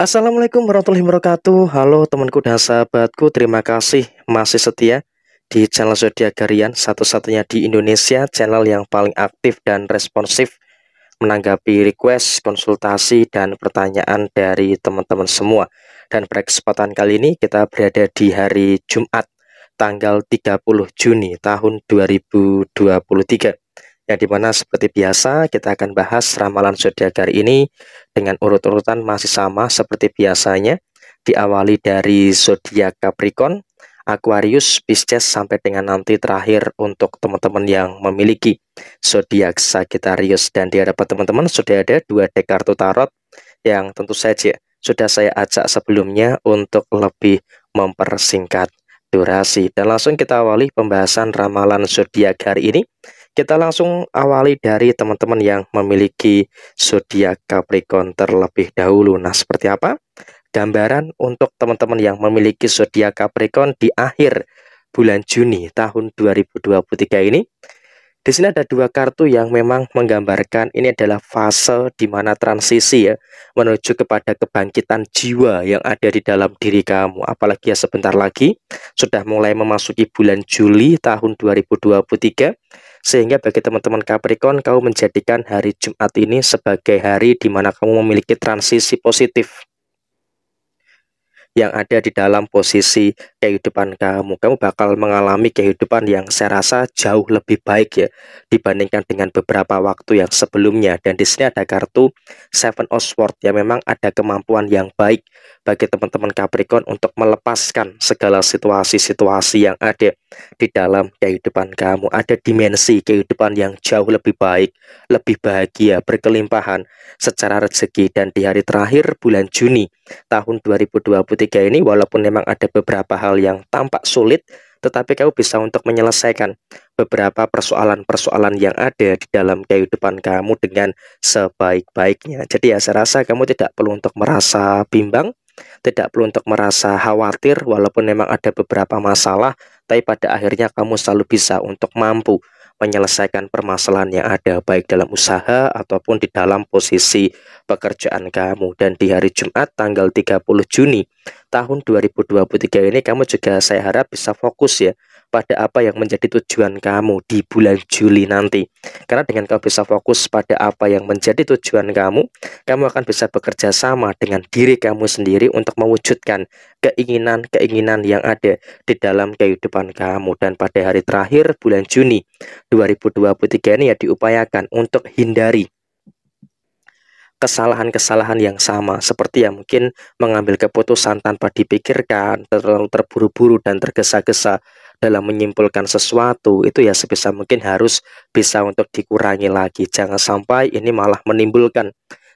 Assalamualaikum warahmatullahi wabarakatuh Halo temanku dan sahabatku Terima kasih masih setia di channel Zodiak Garian, Satu-satunya di Indonesia Channel yang paling aktif dan responsif Menanggapi request, konsultasi, dan pertanyaan dari teman-teman semua Dan pada kesempatan kali ini kita berada di hari Jumat Tanggal 30 Juni tahun 2023 yang dimana seperti biasa kita akan bahas ramalan zodiak hari ini dengan urut-urutan masih sama seperti biasanya diawali dari zodiak Capricorn, Aquarius, Pisces sampai dengan nanti terakhir untuk teman-teman yang memiliki zodiak Sagittarius dan di hadapan teman-teman sudah ada dua dek kartu tarot yang tentu saja sudah saya ajak sebelumnya untuk lebih mempersingkat durasi dan langsung kita awali pembahasan ramalan zodiak hari ini kita langsung awali dari teman-teman yang memiliki zodiak Capricorn terlebih dahulu. Nah, seperti apa? Gambaran untuk teman-teman yang memiliki zodiak Capricorn di akhir bulan Juni tahun 2023 ini. Di sini ada dua kartu yang memang menggambarkan ini adalah fase di mana transisi ya menuju kepada kebangkitan jiwa yang ada di dalam diri kamu. Apalagi ya sebentar lagi sudah mulai memasuki bulan Juli tahun 2023 sehingga bagi teman-teman Capricorn, kau menjadikan hari Jumat ini sebagai hari di mana kamu memiliki transisi positif yang ada di dalam posisi kehidupan kamu. Kamu bakal mengalami kehidupan yang saya rasa jauh lebih baik ya dibandingkan dengan beberapa waktu yang sebelumnya. Dan di sini ada kartu Seven of Swords yang memang ada kemampuan yang baik bagi teman-teman Capricorn untuk melepaskan segala situasi-situasi yang ada di dalam kehidupan kamu. Ada dimensi kehidupan yang jauh lebih baik, lebih bahagia, berkelimpahan secara rezeki dan di hari terakhir bulan Juni tahun 2023 ini walaupun memang ada beberapa hal yang tampak sulit tetapi kamu bisa untuk menyelesaikan beberapa persoalan-persoalan yang ada di dalam kehidupan kamu dengan sebaik-baiknya. Jadi ya saya rasa kamu tidak perlu untuk merasa bimbang, tidak perlu untuk merasa khawatir walaupun memang ada beberapa masalah, tapi pada akhirnya kamu selalu bisa untuk mampu menyelesaikan permasalahan yang ada baik dalam usaha ataupun di dalam posisi pekerjaan kamu dan di hari Jumat tanggal 30 Juni tahun 2023 ini kamu juga saya harap bisa fokus ya pada apa yang menjadi tujuan kamu di bulan Juli nanti. Karena dengan kamu bisa fokus pada apa yang menjadi tujuan kamu, kamu akan bisa bekerja sama dengan diri kamu sendiri untuk mewujudkan keinginan-keinginan yang ada di dalam kehidupan kamu. Dan pada hari terakhir bulan Juni 2023 ini ya diupayakan untuk hindari kesalahan-kesalahan yang sama seperti yang mungkin mengambil keputusan tanpa dipikirkan terlalu terburu-buru dan tergesa-gesa dalam menyimpulkan sesuatu itu ya sebisa mungkin harus bisa untuk dikurangi lagi. Jangan sampai ini malah menimbulkan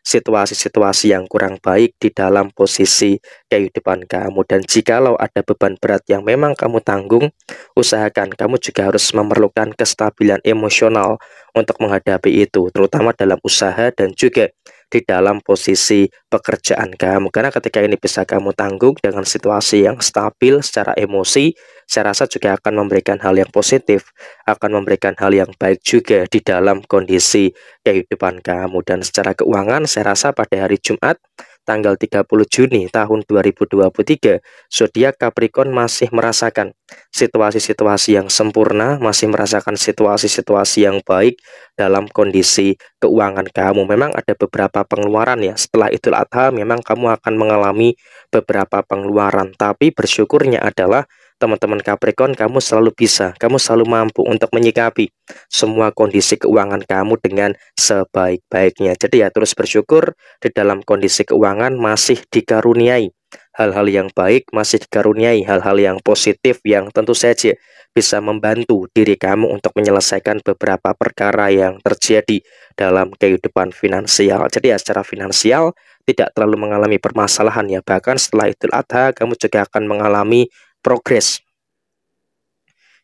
situasi-situasi yang kurang baik di dalam posisi kehidupan kamu. Dan jikalau ada beban berat yang memang kamu tanggung, usahakan kamu juga harus memerlukan kestabilan emosional untuk menghadapi itu, terutama dalam usaha dan juga di dalam posisi pekerjaan kamu. Karena ketika ini bisa kamu tanggung dengan situasi yang stabil secara emosi, saya rasa juga akan memberikan hal yang positif, akan memberikan hal yang baik juga di dalam kondisi kehidupan kamu. Dan secara keuangan, saya rasa pada hari Jumat, tanggal 30 Juni tahun 2023, zodiak Capricorn masih merasakan situasi-situasi yang sempurna, masih merasakan situasi-situasi yang baik dalam kondisi keuangan kamu. Memang ada beberapa pengeluaran ya. Setelah Idul Adha memang kamu akan mengalami beberapa pengeluaran, tapi bersyukurnya adalah teman-teman Capricorn, kamu selalu bisa, kamu selalu mampu untuk menyikapi semua kondisi keuangan kamu dengan sebaik-baiknya. Jadi ya terus bersyukur di dalam kondisi keuangan masih dikaruniai hal-hal yang baik, masih dikaruniai hal-hal yang positif yang tentu saja bisa membantu diri kamu untuk menyelesaikan beberapa perkara yang terjadi dalam kehidupan finansial. Jadi ya secara finansial tidak terlalu mengalami permasalahan ya. Bahkan setelah Idul Adha kamu juga akan mengalami progres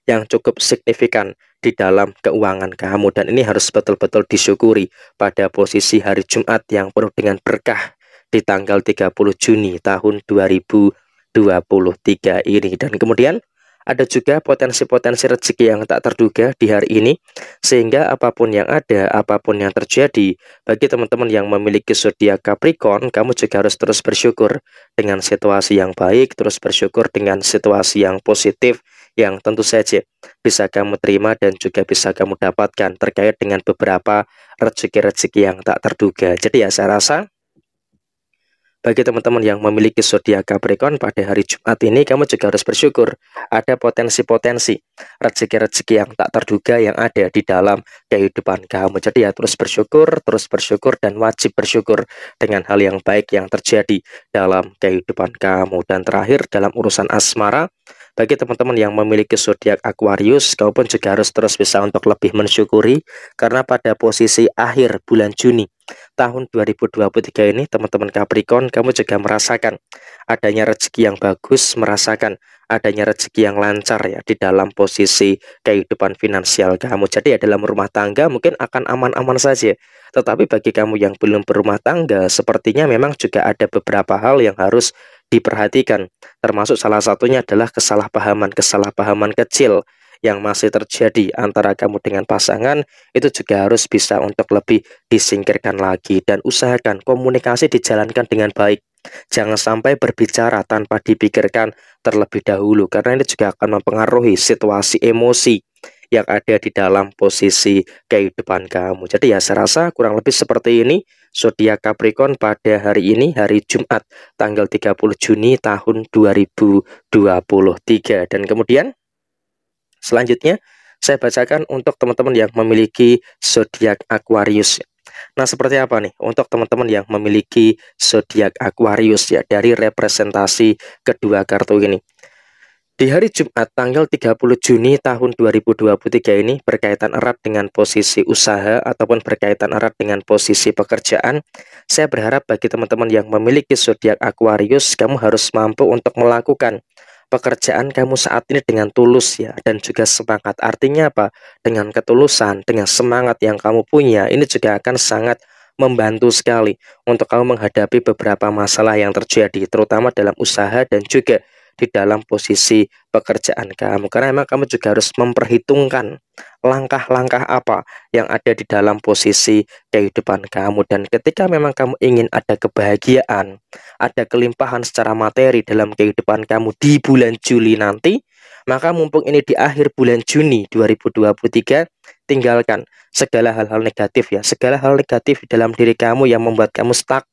yang cukup signifikan di dalam keuangan kamu dan ini harus betul-betul disyukuri pada posisi hari Jumat yang penuh dengan berkah di tanggal 30 Juni tahun 2023 ini dan kemudian ada juga potensi-potensi rezeki yang tak terduga di hari ini, sehingga apapun yang ada, apapun yang terjadi, bagi teman-teman yang memiliki zodiak Capricorn, kamu juga harus terus bersyukur dengan situasi yang baik, terus bersyukur dengan situasi yang positif, yang tentu saja bisa kamu terima dan juga bisa kamu dapatkan terkait dengan beberapa rezeki-rezeki yang tak terduga. Jadi ya saya rasa bagi teman-teman yang memiliki zodiak Capricorn pada hari Jumat ini kamu juga harus bersyukur ada potensi-potensi rezeki-rezeki yang tak terduga yang ada di dalam kehidupan kamu. Jadi ya terus bersyukur, terus bersyukur dan wajib bersyukur dengan hal yang baik yang terjadi dalam kehidupan kamu. Dan terakhir dalam urusan asmara bagi teman-teman yang memiliki zodiak Aquarius, kamu pun juga harus terus bisa untuk lebih mensyukuri karena pada posisi akhir bulan Juni tahun 2023 ini teman-teman Capricorn kamu juga merasakan adanya rezeki yang bagus, merasakan adanya rezeki yang lancar ya di dalam posisi kehidupan finansial kamu. Jadi ya dalam rumah tangga mungkin akan aman-aman saja. Tetapi bagi kamu yang belum berumah tangga, sepertinya memang juga ada beberapa hal yang harus diperhatikan. Termasuk salah satunya adalah kesalahpahaman-kesalahpahaman kecil yang masih terjadi antara kamu dengan pasangan itu juga harus bisa untuk lebih disingkirkan lagi dan usahakan komunikasi dijalankan dengan baik. Jangan sampai berbicara tanpa dipikirkan terlebih dahulu karena ini juga akan mempengaruhi situasi emosi yang ada di dalam posisi kehidupan kamu. Jadi ya saya rasa kurang lebih seperti ini Sodia Capricorn pada hari ini hari Jumat tanggal 30 Juni tahun 2023 dan kemudian Selanjutnya, saya bacakan untuk teman-teman yang memiliki zodiak Aquarius. Nah, seperti apa nih untuk teman-teman yang memiliki zodiak Aquarius ya dari representasi kedua kartu ini. Di hari Jumat tanggal 30 Juni tahun 2023 ini berkaitan erat dengan posisi usaha ataupun berkaitan erat dengan posisi pekerjaan. Saya berharap bagi teman-teman yang memiliki zodiak Aquarius, kamu harus mampu untuk melakukan pekerjaan kamu saat ini dengan tulus ya dan juga semangat. Artinya apa? Dengan ketulusan, dengan semangat yang kamu punya, ini juga akan sangat membantu sekali untuk kamu menghadapi beberapa masalah yang terjadi terutama dalam usaha dan juga di dalam posisi pekerjaan kamu karena memang kamu juga harus memperhitungkan langkah-langkah apa yang ada di dalam posisi kehidupan kamu dan ketika memang kamu ingin ada kebahagiaan, ada kelimpahan secara materi dalam kehidupan kamu di bulan Juli nanti, maka mumpung ini di akhir bulan Juni 2023, tinggalkan segala hal-hal negatif ya, segala hal negatif di dalam diri kamu yang membuat kamu stuck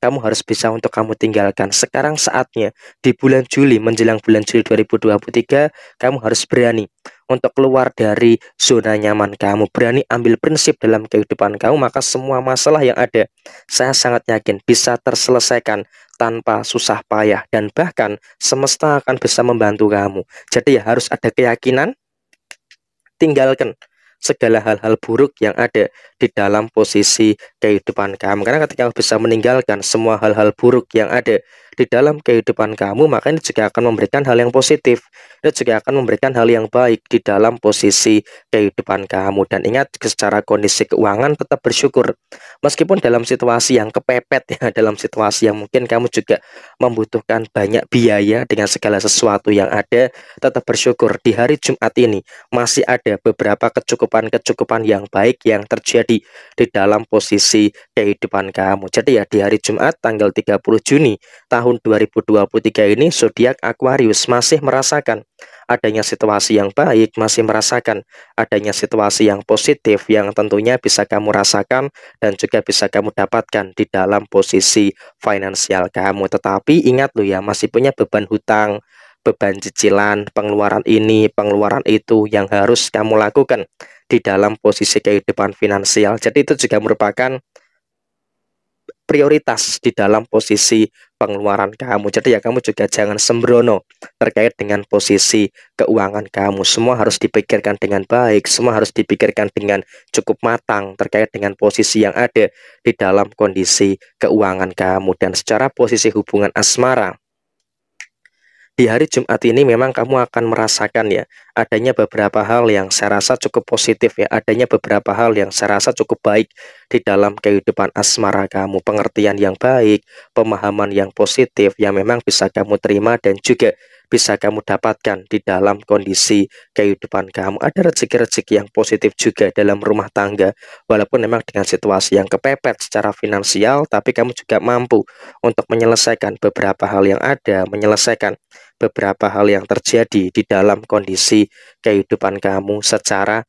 kamu harus bisa untuk kamu tinggalkan. Sekarang saatnya di bulan Juli menjelang bulan Juli 2023 kamu harus berani untuk keluar dari zona nyaman kamu. Berani ambil prinsip dalam kehidupan kamu maka semua masalah yang ada saya sangat yakin bisa terselesaikan tanpa susah payah dan bahkan semesta akan bisa membantu kamu. Jadi ya harus ada keyakinan tinggalkan segala hal-hal buruk yang ada di dalam posisi kehidupan kamu. Karena ketika kamu bisa meninggalkan semua hal-hal buruk yang ada di dalam kehidupan kamu, maka ini juga akan memberikan hal yang positif. Ini juga akan memberikan hal yang baik di dalam posisi kehidupan kamu. Dan ingat, secara kondisi keuangan tetap bersyukur. Meskipun dalam situasi yang kepepet, ya, dalam situasi yang mungkin kamu juga membutuhkan banyak biaya dengan segala sesuatu yang ada, tetap bersyukur. Di hari Jumat ini masih ada beberapa kecukupan-kecukupan yang baik yang terjadi di dalam posisi kehidupan kamu. Jadi ya di hari Jumat tanggal 30 Juni tahun tahun 2023 ini zodiak Aquarius masih merasakan adanya situasi yang baik, masih merasakan adanya situasi yang positif yang tentunya bisa kamu rasakan dan juga bisa kamu dapatkan di dalam posisi finansial kamu. Tetapi ingat lo ya, masih punya beban hutang, beban cicilan, pengeluaran ini, pengeluaran itu yang harus kamu lakukan di dalam posisi kehidupan finansial. Jadi itu juga merupakan prioritas di dalam posisi pengeluaran kamu. Jadi ya kamu juga jangan sembrono terkait dengan posisi keuangan kamu. Semua harus dipikirkan dengan baik, semua harus dipikirkan dengan cukup matang terkait dengan posisi yang ada di dalam kondisi keuangan kamu dan secara posisi hubungan asmara di hari Jumat ini memang kamu akan merasakan ya adanya beberapa hal yang saya rasa cukup positif ya adanya beberapa hal yang saya rasa cukup baik di dalam kehidupan asmara kamu pengertian yang baik pemahaman yang positif yang memang bisa kamu terima dan juga bisa kamu dapatkan di dalam kondisi kehidupan kamu. Ada rezeki-rezeki yang positif juga dalam rumah tangga, walaupun memang dengan situasi yang kepepet secara finansial, tapi kamu juga mampu untuk menyelesaikan beberapa hal yang ada, menyelesaikan beberapa hal yang terjadi di dalam kondisi kehidupan kamu secara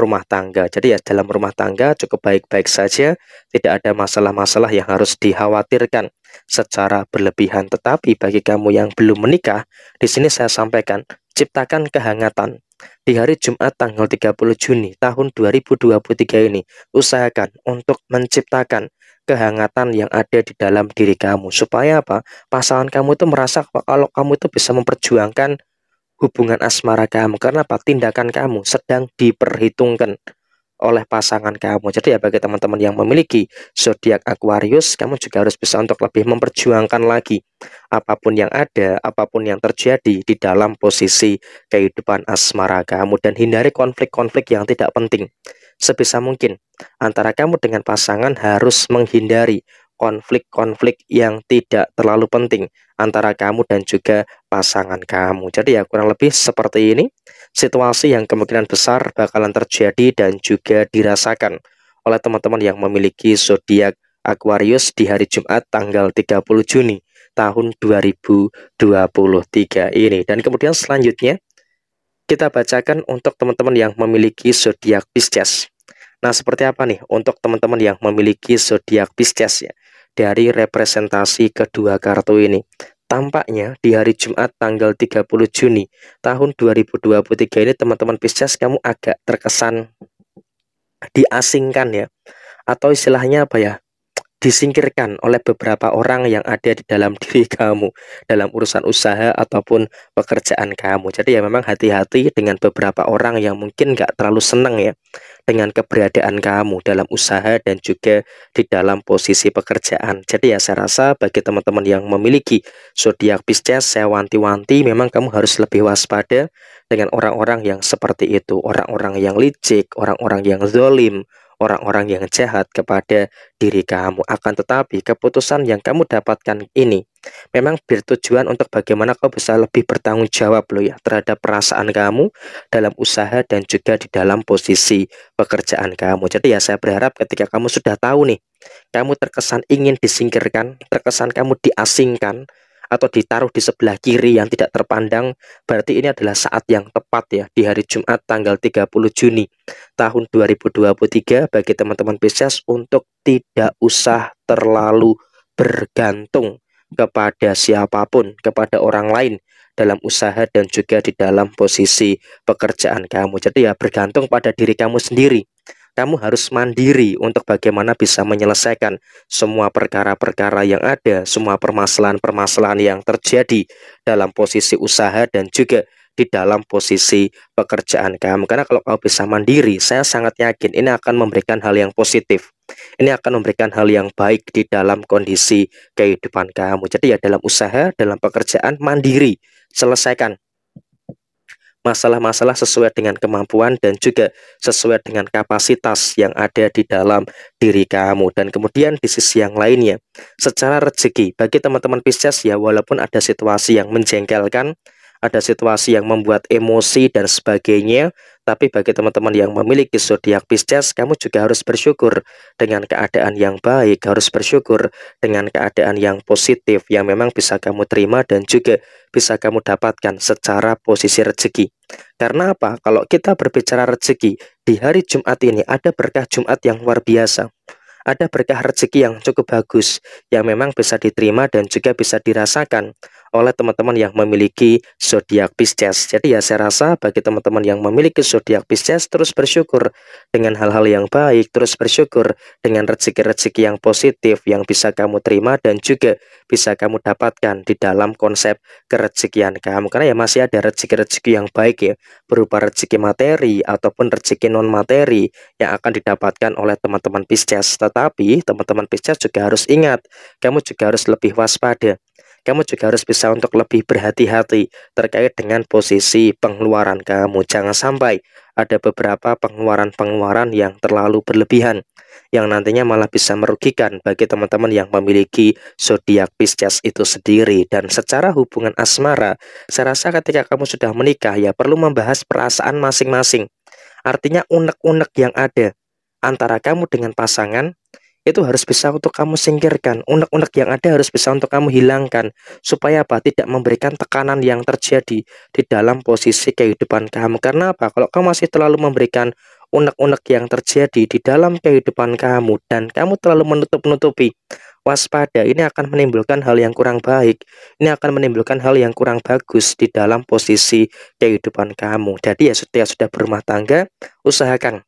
rumah tangga. Jadi ya dalam rumah tangga cukup baik-baik saja, tidak ada masalah-masalah yang harus dikhawatirkan secara berlebihan. Tetapi bagi kamu yang belum menikah, di sini saya sampaikan, ciptakan kehangatan. Di hari Jumat tanggal 30 Juni tahun 2023 ini, usahakan untuk menciptakan kehangatan yang ada di dalam diri kamu supaya apa? Pasangan kamu itu merasa kalau kamu itu bisa memperjuangkan hubungan asmara kamu. Kenapa? Tindakan kamu sedang diperhitungkan oleh pasangan kamu. Jadi ya bagi teman-teman yang memiliki zodiak Aquarius, kamu juga harus bisa untuk lebih memperjuangkan lagi apapun yang ada, apapun yang terjadi di dalam posisi kehidupan asmara kamu dan hindari konflik-konflik yang tidak penting. Sebisa mungkin antara kamu dengan pasangan harus menghindari konflik-konflik yang tidak terlalu penting antara kamu dan juga pasangan kamu. Jadi ya kurang lebih seperti ini situasi yang kemungkinan besar bakalan terjadi dan juga dirasakan oleh teman-teman yang memiliki zodiak Aquarius di hari Jumat tanggal 30 Juni tahun 2023 ini. Dan kemudian selanjutnya kita bacakan untuk teman-teman yang memiliki zodiak Pisces. Nah, seperti apa nih untuk teman-teman yang memiliki zodiak Pisces ya? dari representasi kedua kartu ini. Tampaknya di hari Jumat tanggal 30 Juni tahun 2023 ini teman-teman Pisces kamu agak terkesan diasingkan ya. Atau istilahnya apa ya? disingkirkan oleh beberapa orang yang ada di dalam diri kamu dalam urusan usaha ataupun pekerjaan kamu. Jadi ya memang hati-hati dengan beberapa orang yang mungkin nggak terlalu senang ya dengan keberadaan kamu dalam usaha dan juga di dalam posisi pekerjaan. Jadi ya saya rasa bagi teman-teman yang memiliki zodiak Pisces saya wanti-wanti memang kamu harus lebih waspada dengan orang-orang yang seperti itu, orang-orang yang licik, orang-orang yang zolim, orang-orang yang jahat kepada diri kamu. Akan tetapi, keputusan yang kamu dapatkan ini memang bertujuan untuk bagaimana kau bisa lebih bertanggung jawab loh ya terhadap perasaan kamu dalam usaha dan juga di dalam posisi pekerjaan kamu. Jadi ya saya berharap ketika kamu sudah tahu nih, kamu terkesan ingin disingkirkan, terkesan kamu diasingkan, atau ditaruh di sebelah kiri yang tidak terpandang, berarti ini adalah saat yang tepat ya di hari Jumat tanggal 30 Juni tahun 2023 bagi teman-teman Pisces untuk tidak usah terlalu bergantung kepada siapapun, kepada orang lain dalam usaha dan juga di dalam posisi pekerjaan kamu. Jadi ya bergantung pada diri kamu sendiri kamu harus mandiri untuk bagaimana bisa menyelesaikan semua perkara-perkara yang ada, semua permasalahan-permasalahan yang terjadi dalam posisi usaha dan juga di dalam posisi pekerjaan kamu. Karena kalau kamu bisa mandiri, saya sangat yakin ini akan memberikan hal yang positif. Ini akan memberikan hal yang baik di dalam kondisi kehidupan kamu. Jadi ya dalam usaha, dalam pekerjaan mandiri, selesaikan masalah-masalah sesuai dengan kemampuan dan juga sesuai dengan kapasitas yang ada di dalam diri kamu dan kemudian di sisi yang lainnya secara rezeki bagi teman-teman Pisces ya walaupun ada situasi yang menjengkelkan ada situasi yang membuat emosi dan sebagainya. Tapi bagi teman-teman yang memiliki zodiak Pisces, kamu juga harus bersyukur dengan keadaan yang baik, harus bersyukur dengan keadaan yang positif yang memang bisa kamu terima dan juga bisa kamu dapatkan secara posisi rezeki. Karena apa? Kalau kita berbicara rezeki, di hari Jumat ini ada berkah Jumat yang luar biasa ada berkah rezeki yang cukup bagus yang memang bisa diterima dan juga bisa dirasakan oleh teman-teman yang memiliki zodiak Pisces. Jadi ya saya rasa bagi teman-teman yang memiliki zodiak Pisces terus bersyukur dengan hal-hal yang baik, terus bersyukur dengan rezeki-rezeki yang positif yang bisa kamu terima dan juga bisa kamu dapatkan di dalam konsep kerezekian kamu. Karena ya masih ada rezeki-rezeki yang baik ya, berupa rezeki materi ataupun rezeki non materi yang akan didapatkan oleh teman-teman Pisces. Tetapi teman-teman Pisces juga harus ingat, kamu juga harus lebih waspada kamu juga harus bisa untuk lebih berhati-hati terkait dengan posisi pengeluaran kamu. Jangan sampai ada beberapa pengeluaran-pengeluaran yang terlalu berlebihan yang nantinya malah bisa merugikan bagi teman-teman yang memiliki zodiak Pisces itu sendiri dan secara hubungan asmara saya rasa ketika kamu sudah menikah ya perlu membahas perasaan masing-masing artinya unek-unek yang ada antara kamu dengan pasangan itu harus bisa untuk kamu singkirkan. Unek-unek yang ada harus bisa untuk kamu hilangkan. Supaya apa? Tidak memberikan tekanan yang terjadi di dalam posisi kehidupan kamu. Karena apa? Kalau kamu masih terlalu memberikan unek-unek yang terjadi di dalam kehidupan kamu dan kamu terlalu menutup-nutupi, waspada, ini akan menimbulkan hal yang kurang baik. Ini akan menimbulkan hal yang kurang bagus di dalam posisi kehidupan kamu. Jadi ya setiap sudah berumah tangga, usahakan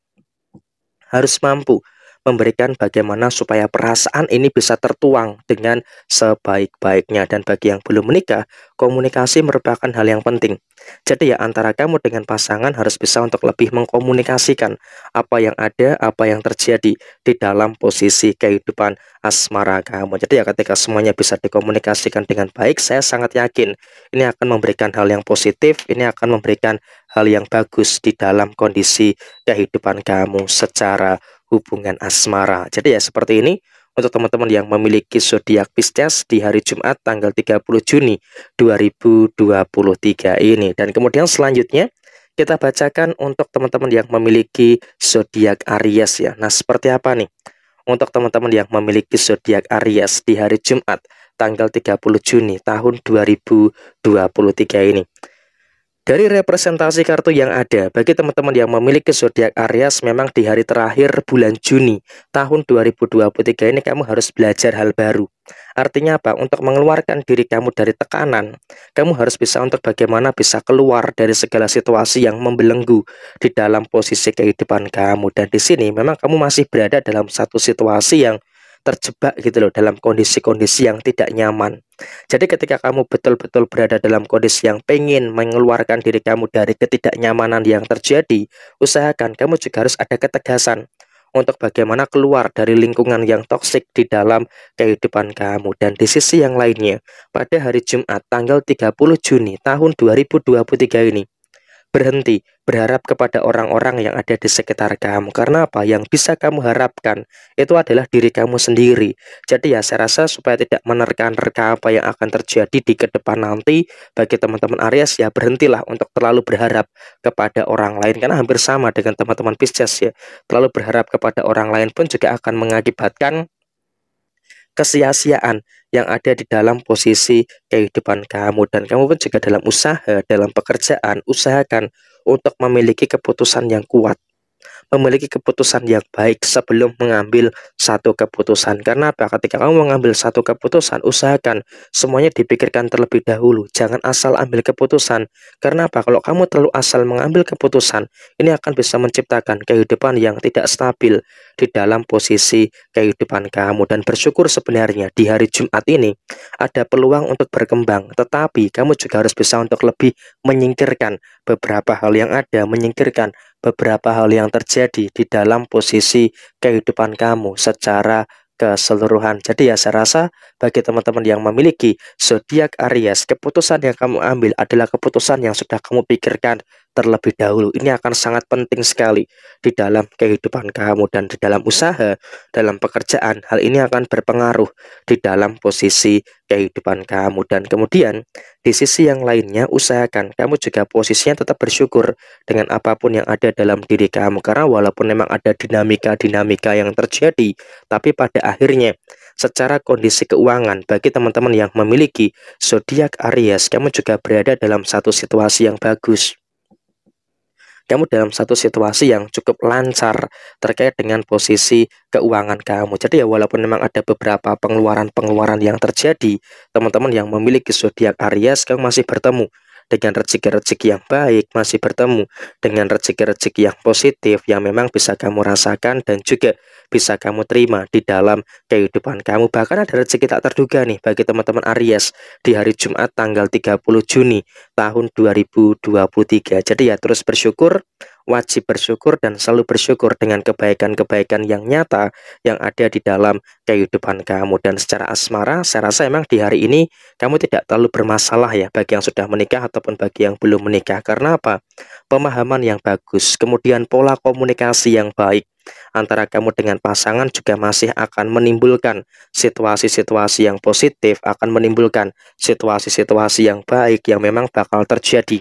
harus mampu memberikan bagaimana supaya perasaan ini bisa tertuang dengan sebaik-baiknya dan bagi yang belum menikah komunikasi merupakan hal yang penting jadi ya antara kamu dengan pasangan harus bisa untuk lebih mengkomunikasikan apa yang ada apa yang terjadi di dalam posisi kehidupan asmara kamu jadi ya ketika semuanya bisa dikomunikasikan dengan baik saya sangat yakin ini akan memberikan hal yang positif ini akan memberikan hal yang bagus di dalam kondisi kehidupan kamu secara hubungan asmara. Jadi ya seperti ini untuk teman-teman yang memiliki zodiak Pisces di hari Jumat tanggal 30 Juni 2023 ini. Dan kemudian selanjutnya kita bacakan untuk teman-teman yang memiliki zodiak Aries ya. Nah, seperti apa nih? Untuk teman-teman yang memiliki zodiak Aries di hari Jumat tanggal 30 Juni tahun 2023 ini. Dari representasi kartu yang ada, bagi teman-teman yang memiliki zodiak Aries memang di hari terakhir bulan Juni tahun 2023 ini kamu harus belajar hal baru. Artinya apa? Untuk mengeluarkan diri kamu dari tekanan, kamu harus bisa untuk bagaimana bisa keluar dari segala situasi yang membelenggu di dalam posisi kehidupan kamu. Dan di sini memang kamu masih berada dalam satu situasi yang terjebak gitu loh dalam kondisi-kondisi yang tidak nyaman. Jadi ketika kamu betul-betul berada dalam kondisi yang pengen mengeluarkan diri kamu dari ketidaknyamanan yang terjadi, usahakan kamu juga harus ada ketegasan untuk bagaimana keluar dari lingkungan yang toksik di dalam kehidupan kamu. Dan di sisi yang lainnya, pada hari Jumat tanggal 30 Juni tahun 2023 ini, Berhenti berharap kepada orang-orang yang ada di sekitar kamu. Karena apa? Yang bisa kamu harapkan itu adalah diri kamu sendiri. Jadi ya saya rasa supaya tidak menerka-nerka apa yang akan terjadi di ke depan nanti bagi teman-teman Aries ya berhentilah untuk terlalu berharap kepada orang lain karena hampir sama dengan teman-teman Pisces ya. Terlalu berharap kepada orang lain pun juga akan mengakibatkan kesia-siaan yang ada di dalam posisi kehidupan kamu dan kamu pun juga dalam usaha, dalam pekerjaan, usahakan untuk memiliki keputusan yang kuat, memiliki keputusan yang baik sebelum mengambil satu keputusan. Karena apa? Ketika kamu mengambil satu keputusan, usahakan semuanya dipikirkan terlebih dahulu. Jangan asal ambil keputusan. Karena apa? Kalau kamu terlalu asal mengambil keputusan, ini akan bisa menciptakan kehidupan yang tidak stabil di dalam posisi kehidupan kamu dan bersyukur sebenarnya di hari Jumat ini ada peluang untuk berkembang tetapi kamu juga harus bisa untuk lebih menyingkirkan beberapa hal yang ada menyingkirkan beberapa hal yang terjadi di dalam posisi kehidupan kamu secara keseluruhan. Jadi ya saya rasa bagi teman-teman yang memiliki zodiak Aries, keputusan yang kamu ambil adalah keputusan yang sudah kamu pikirkan terlebih dahulu. Ini akan sangat penting sekali di dalam kehidupan kamu dan di dalam usaha, dalam pekerjaan. Hal ini akan berpengaruh di dalam posisi kehidupan kamu dan kemudian di sisi yang lainnya usahakan kamu juga posisinya tetap bersyukur dengan apapun yang ada dalam diri kamu karena walaupun memang ada dinamika-dinamika yang terjadi tapi pada akhirnya secara kondisi keuangan bagi teman-teman yang memiliki zodiak Aries kamu juga berada dalam satu situasi yang bagus kamu dalam satu situasi yang cukup lancar terkait dengan posisi keuangan kamu. Jadi ya walaupun memang ada beberapa pengeluaran-pengeluaran yang terjadi, teman-teman yang memiliki zodiak Aries kamu masih bertemu dengan rezeki-rezeki yang baik, masih bertemu dengan rezeki-rezeki yang positif yang memang bisa kamu rasakan dan juga bisa kamu terima di dalam kehidupan kamu. Bahkan ada rezeki tak terduga nih bagi teman-teman Aries di hari Jumat tanggal 30 Juni tahun 2023. Jadi ya terus bersyukur, wajib bersyukur dan selalu bersyukur dengan kebaikan-kebaikan yang nyata yang ada di dalam kehidupan kamu. Dan secara asmara, saya rasa emang di hari ini kamu tidak terlalu bermasalah ya bagi yang sudah menikah ataupun bagi yang belum menikah. Karena apa? Pemahaman yang bagus, kemudian pola komunikasi yang baik, antara kamu dengan pasangan juga masih akan menimbulkan situasi-situasi yang positif, akan menimbulkan situasi-situasi yang baik yang memang bakal terjadi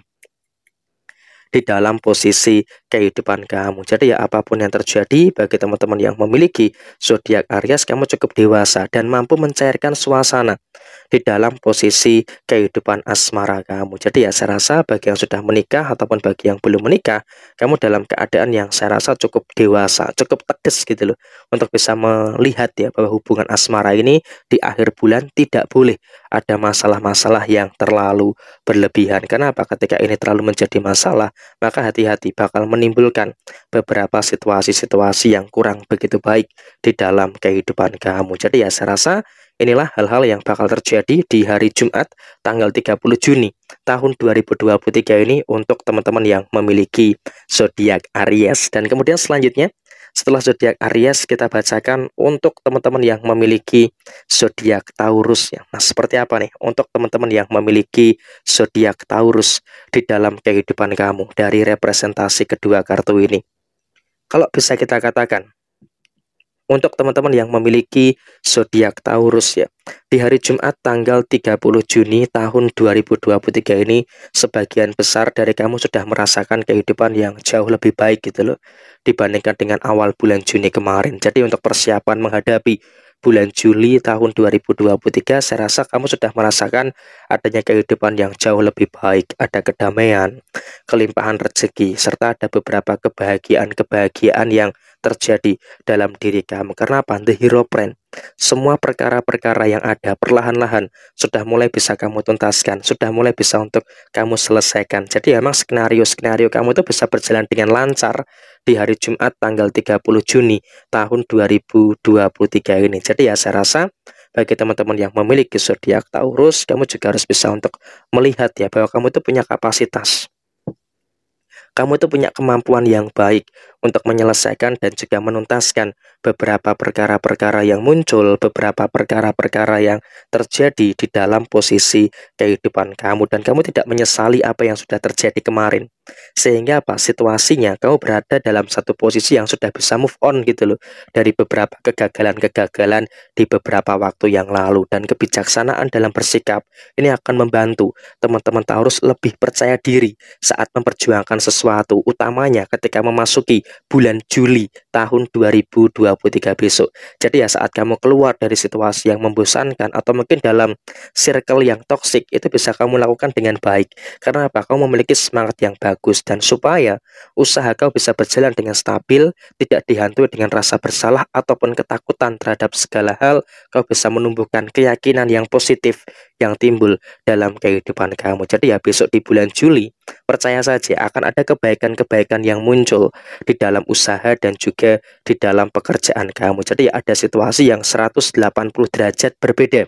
di dalam posisi kehidupan kamu. Jadi ya apapun yang terjadi bagi teman-teman yang memiliki zodiak Aries kamu cukup dewasa dan mampu mencairkan suasana di dalam posisi kehidupan asmara kamu. Jadi ya saya rasa bagi yang sudah menikah ataupun bagi yang belum menikah, kamu dalam keadaan yang saya rasa cukup dewasa, cukup tegas gitu loh untuk bisa melihat ya bahwa hubungan asmara ini di akhir bulan tidak boleh ada masalah-masalah yang terlalu berlebihan. Kenapa? Ketika ini terlalu menjadi masalah, maka hati-hati bakal men menimbulkan beberapa situasi-situasi yang kurang begitu baik di dalam kehidupan kamu. Jadi ya saya rasa inilah hal-hal yang bakal terjadi di hari Jumat tanggal 30 Juni tahun 2023 ini untuk teman-teman yang memiliki zodiak Aries. Dan kemudian selanjutnya setelah zodiak Aries kita bacakan untuk teman-teman yang memiliki zodiak Taurus ya. Nah, seperti apa nih untuk teman-teman yang memiliki zodiak Taurus di dalam kehidupan kamu dari representasi kedua kartu ini? Kalau bisa kita katakan untuk teman-teman yang memiliki zodiak Taurus ya. Di hari Jumat tanggal 30 Juni tahun 2023 ini sebagian besar dari kamu sudah merasakan kehidupan yang jauh lebih baik gitu loh dibandingkan dengan awal bulan Juni kemarin. Jadi untuk persiapan menghadapi bulan Juli tahun 2023, saya rasa kamu sudah merasakan adanya kehidupan yang jauh lebih baik, ada kedamaian, kelimpahan rezeki, serta ada beberapa kebahagiaan-kebahagiaan yang terjadi dalam diri kamu. Karena pandai The Hero Plan. Semua perkara-perkara yang ada perlahan-lahan sudah mulai bisa kamu tuntaskan, sudah mulai bisa untuk kamu selesaikan. Jadi memang skenario-skenario kamu itu bisa berjalan dengan lancar, di hari Jumat tanggal 30 Juni tahun 2023 ini. Jadi ya saya rasa bagi teman-teman yang memiliki zodiak Taurus, kamu juga harus bisa untuk melihat ya bahwa kamu itu punya kapasitas. Kamu itu punya kemampuan yang baik untuk menyelesaikan dan juga menuntaskan beberapa perkara-perkara yang muncul, beberapa perkara-perkara yang terjadi di dalam posisi kehidupan kamu dan kamu tidak menyesali apa yang sudah terjadi kemarin sehingga apa? Situasinya kau berada dalam satu posisi yang sudah bisa move on gitu loh dari beberapa kegagalan-kegagalan di beberapa waktu yang lalu dan kebijaksanaan dalam bersikap ini akan membantu teman-teman Taurus lebih percaya diri saat memperjuangkan sesuatu utamanya ketika memasuki bulan Juli tahun 2023 besok. Jadi ya saat kamu keluar dari situasi yang membosankan atau mungkin dalam circle yang toksik itu bisa kamu lakukan dengan baik. Karena apa? Kamu memiliki semangat yang baik bagus dan supaya usaha kau bisa berjalan dengan stabil, tidak dihantui dengan rasa bersalah ataupun ketakutan terhadap segala hal, kau bisa menumbuhkan keyakinan yang positif yang timbul dalam kehidupan kamu. Jadi ya besok di bulan Juli, percaya saja akan ada kebaikan-kebaikan yang muncul di dalam usaha dan juga di dalam pekerjaan kamu. Jadi ya ada situasi yang 180 derajat berbeda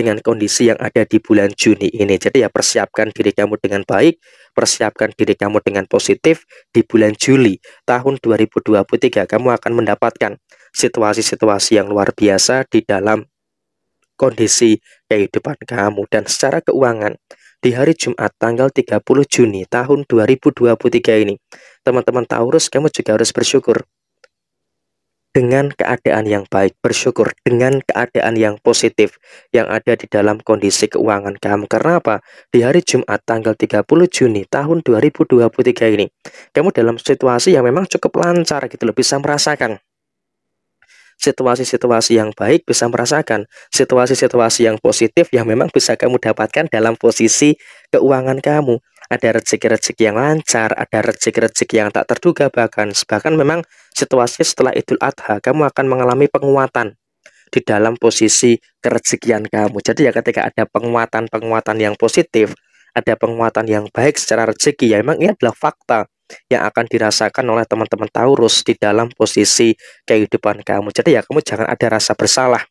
dengan kondisi yang ada di bulan Juni ini. Jadi ya persiapkan diri kamu dengan baik, persiapkan diri kamu dengan positif di bulan Juli tahun 2023 kamu akan mendapatkan situasi-situasi yang luar biasa di dalam kondisi kehidupan kamu dan secara keuangan di hari Jumat tanggal 30 Juni tahun 2023 ini teman-teman Taurus kamu juga harus bersyukur dengan keadaan yang baik, bersyukur dengan keadaan yang positif yang ada di dalam kondisi keuangan kamu. Karena apa? Di hari Jumat tanggal 30 Juni tahun 2023 ini, kamu dalam situasi yang memang cukup lancar gitu loh, bisa merasakan situasi-situasi yang baik bisa merasakan situasi-situasi yang positif yang memang bisa kamu dapatkan dalam posisi keuangan kamu ada rezeki-rezeki yang lancar, ada rezeki-rezeki yang tak terduga bahkan bahkan memang situasi setelah Idul Adha kamu akan mengalami penguatan di dalam posisi kerezekian kamu. Jadi ya ketika ada penguatan-penguatan yang positif, ada penguatan yang baik secara rezeki ya memang ini adalah fakta yang akan dirasakan oleh teman-teman Taurus di dalam posisi kehidupan kamu. Jadi ya kamu jangan ada rasa bersalah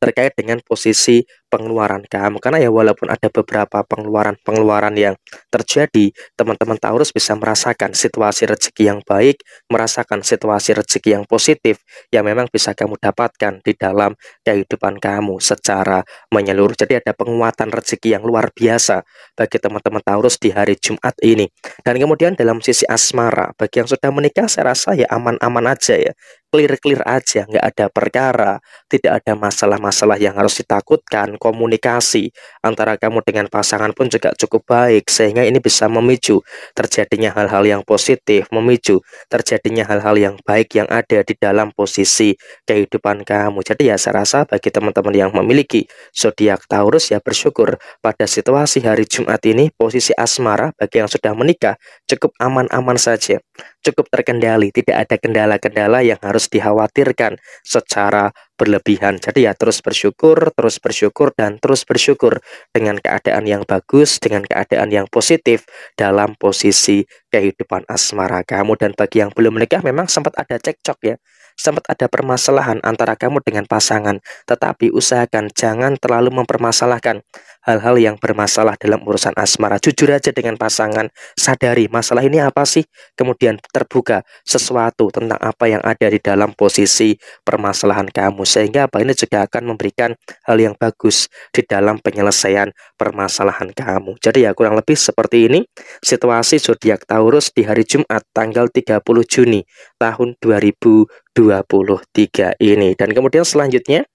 terkait dengan posisi pengeluaran kamu karena ya walaupun ada beberapa pengeluaran-pengeluaran yang terjadi teman-teman Taurus bisa merasakan situasi rezeki yang baik merasakan situasi rezeki yang positif yang memang bisa kamu dapatkan di dalam kehidupan kamu secara menyeluruh jadi ada penguatan rezeki yang luar biasa bagi teman-teman Taurus di hari Jumat ini dan kemudian dalam sisi asmara bagi yang sudah menikah saya rasa ya aman-aman aja ya clear-clear aja nggak ada perkara tidak ada masalah-masalah yang harus ditakutkan komunikasi antara kamu dengan pasangan pun juga cukup baik sehingga ini bisa memicu terjadinya hal-hal yang positif, memicu terjadinya hal-hal yang baik yang ada di dalam posisi kehidupan kamu. Jadi ya saya rasa bagi teman-teman yang memiliki zodiak Taurus ya bersyukur pada situasi hari Jumat ini posisi asmara bagi yang sudah menikah cukup aman-aman saja, cukup terkendali, tidak ada kendala-kendala yang harus dikhawatirkan secara berlebihan. Jadi ya terus bersyukur, terus bersyukur dan terus bersyukur dengan keadaan yang bagus, dengan keadaan yang positif dalam posisi kehidupan asmara kamu dan bagi yang belum menikah memang sempat ada cekcok ya. Sempat ada permasalahan antara kamu dengan pasangan, tetapi usahakan jangan terlalu mempermasalahkan hal-hal yang bermasalah dalam urusan asmara. Jujur aja dengan pasangan, sadari masalah ini apa sih, kemudian terbuka sesuatu tentang apa yang ada di dalam posisi permasalahan kamu, sehingga apa ini juga akan memberikan hal yang bagus di dalam penyelesaian permasalahan kamu. Jadi ya kurang lebih seperti ini situasi zodiak Taurus di hari Jumat tanggal 30 Juni tahun 2023 ini. Dan kemudian selanjutnya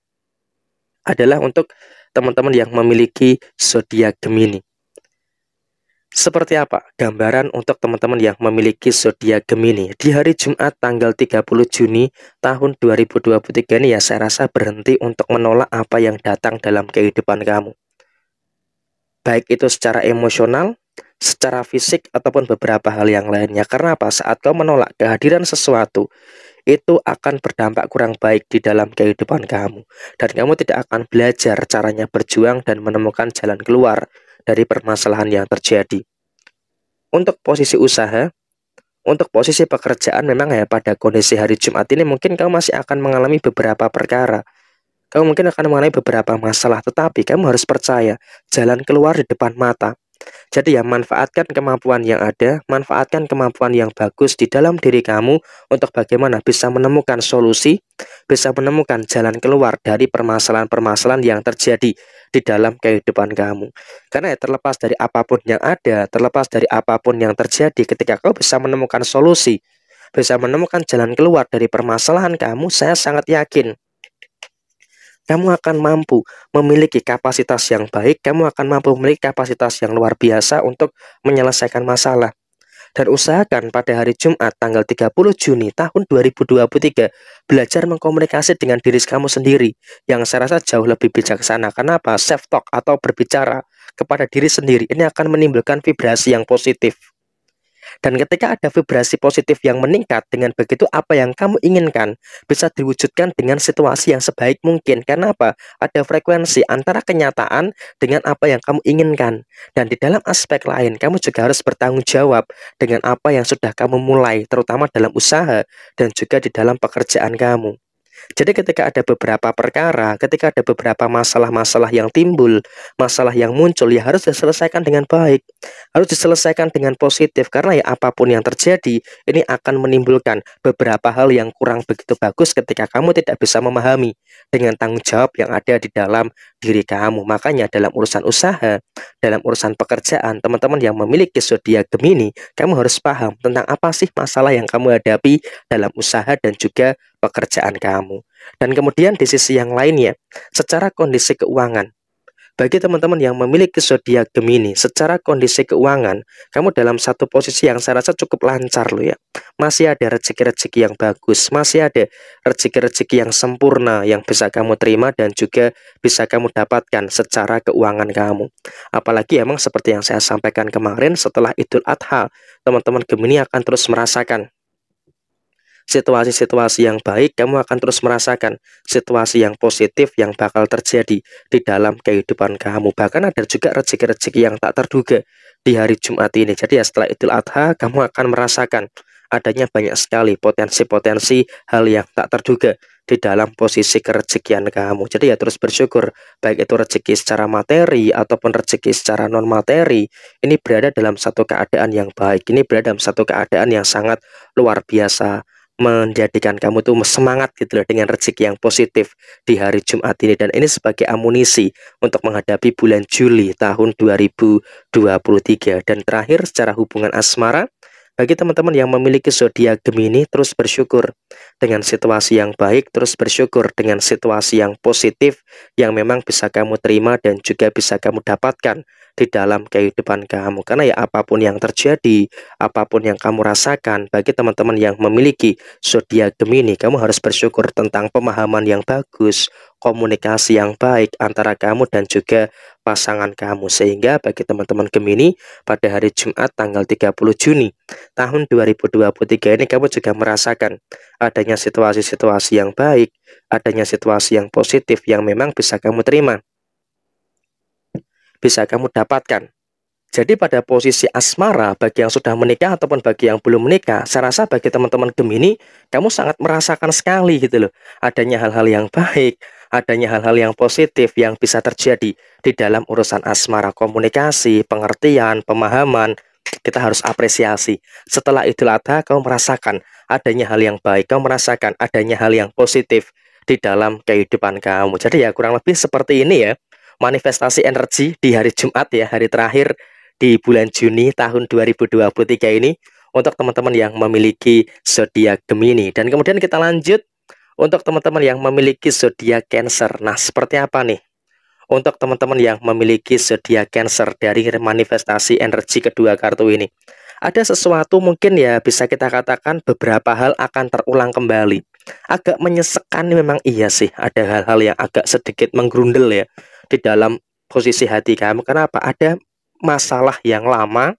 adalah untuk teman-teman yang memiliki zodiak Gemini. Seperti apa gambaran untuk teman-teman yang memiliki zodiak Gemini? Di hari Jumat tanggal 30 Juni tahun 2023 ini ya saya rasa berhenti untuk menolak apa yang datang dalam kehidupan kamu. Baik itu secara emosional, secara fisik ataupun beberapa hal yang lainnya. Karena apa? Saat kau menolak kehadiran sesuatu itu akan berdampak kurang baik di dalam kehidupan kamu, dan kamu tidak akan belajar caranya berjuang dan menemukan jalan keluar dari permasalahan yang terjadi. Untuk posisi usaha, untuk posisi pekerjaan memang ya pada kondisi hari Jumat ini mungkin kamu masih akan mengalami beberapa perkara. Kamu mungkin akan mengalami beberapa masalah, tetapi kamu harus percaya jalan keluar di depan mata. Jadi ya, manfaatkan kemampuan yang ada, manfaatkan kemampuan yang bagus di dalam diri kamu untuk bagaimana bisa menemukan solusi, bisa menemukan jalan keluar dari permasalahan-permasalahan yang terjadi di dalam kehidupan kamu. Karena ya terlepas dari apapun yang ada, terlepas dari apapun yang terjadi ketika kau bisa menemukan solusi, bisa menemukan jalan keluar dari permasalahan kamu, saya sangat yakin kamu akan mampu memiliki kapasitas yang baik, kamu akan mampu memiliki kapasitas yang luar biasa untuk menyelesaikan masalah. Dan usahakan pada hari Jumat tanggal 30 Juni tahun 2023 belajar mengkomunikasi dengan diri kamu sendiri yang saya rasa jauh lebih bijaksana. Kenapa? Self talk atau berbicara kepada diri sendiri ini akan menimbulkan vibrasi yang positif. Dan ketika ada vibrasi positif yang meningkat, dengan begitu apa yang kamu inginkan bisa diwujudkan dengan situasi yang sebaik mungkin. Karena apa? Ada frekuensi antara kenyataan dengan apa yang kamu inginkan. Dan di dalam aspek lain, kamu juga harus bertanggung jawab dengan apa yang sudah kamu mulai, terutama dalam usaha dan juga di dalam pekerjaan kamu. Jadi ketika ada beberapa perkara, ketika ada beberapa masalah-masalah yang timbul, masalah yang muncul ya harus diselesaikan dengan baik. Harus diselesaikan dengan positif karena ya apapun yang terjadi ini akan menimbulkan beberapa hal yang kurang begitu bagus ketika kamu tidak bisa memahami dengan tanggung jawab yang ada di dalam diri kamu. Makanya dalam urusan usaha, dalam urusan pekerjaan, teman-teman yang memiliki zodiak Gemini, kamu harus paham tentang apa sih masalah yang kamu hadapi dalam usaha dan juga pekerjaan kamu. Dan kemudian di sisi yang lainnya, secara kondisi keuangan, bagi teman-teman yang memiliki zodiak Gemini, secara kondisi keuangan, kamu dalam satu posisi yang saya rasa cukup lancar loh ya. Masih ada rezeki-rezeki yang bagus, masih ada rezeki-rezeki yang sempurna yang bisa kamu terima dan juga bisa kamu dapatkan secara keuangan kamu. Apalagi emang seperti yang saya sampaikan kemarin setelah Idul Adha, teman-teman Gemini akan terus merasakan situasi-situasi yang baik, kamu akan terus merasakan situasi yang positif yang bakal terjadi di dalam kehidupan kamu. Bahkan ada juga rezeki-rezeki yang tak terduga di hari Jumat ini. Jadi ya setelah Idul Adha, kamu akan merasakan adanya banyak sekali potensi-potensi hal yang tak terduga di dalam posisi kerezekian kamu. Jadi ya terus bersyukur, baik itu rezeki secara materi ataupun rezeki secara non materi, ini berada dalam satu keadaan yang baik. Ini berada dalam satu keadaan yang sangat luar biasa menjadikan kamu tuh semangat gitu loh dengan rezeki yang positif di hari Jumat ini dan ini sebagai amunisi untuk menghadapi bulan Juli tahun 2023 dan terakhir secara hubungan asmara bagi teman-teman yang memiliki zodiak Gemini terus bersyukur dengan situasi yang baik, terus bersyukur dengan situasi yang positif yang memang bisa kamu terima dan juga bisa kamu dapatkan di dalam kehidupan kamu. Karena ya apapun yang terjadi, apapun yang kamu rasakan, bagi teman-teman yang memiliki zodiak Gemini, kamu harus bersyukur tentang pemahaman yang bagus, komunikasi yang baik antara kamu dan juga pasangan kamu. Sehingga bagi teman-teman Gemini, pada hari Jumat tanggal 30 Juni tahun 2023 ini kamu juga merasakan adanya situasi-situasi yang baik, adanya situasi yang positif yang memang bisa kamu terima bisa kamu dapatkan. Jadi pada posisi asmara bagi yang sudah menikah ataupun bagi yang belum menikah, saya rasa bagi teman-teman Gemini, kamu sangat merasakan sekali gitu loh. Adanya hal-hal yang baik, adanya hal-hal yang positif yang bisa terjadi di dalam urusan asmara komunikasi, pengertian, pemahaman, kita harus apresiasi. Setelah itu Adha, kamu merasakan adanya hal yang baik, kamu merasakan adanya hal yang positif di dalam kehidupan kamu. Jadi ya kurang lebih seperti ini ya manifestasi energi di hari Jumat ya, hari terakhir di bulan Juni tahun 2023 ini untuk teman-teman yang memiliki zodiak Gemini. Dan kemudian kita lanjut untuk teman-teman yang memiliki zodiak Cancer. Nah, seperti apa nih? Untuk teman-teman yang memiliki zodiak Cancer dari manifestasi energi kedua kartu ini. Ada sesuatu mungkin ya bisa kita katakan beberapa hal akan terulang kembali. Agak menyesekan memang iya sih, ada hal-hal yang agak sedikit menggerundel ya di dalam posisi hati kamu. Kenapa? Ada masalah yang lama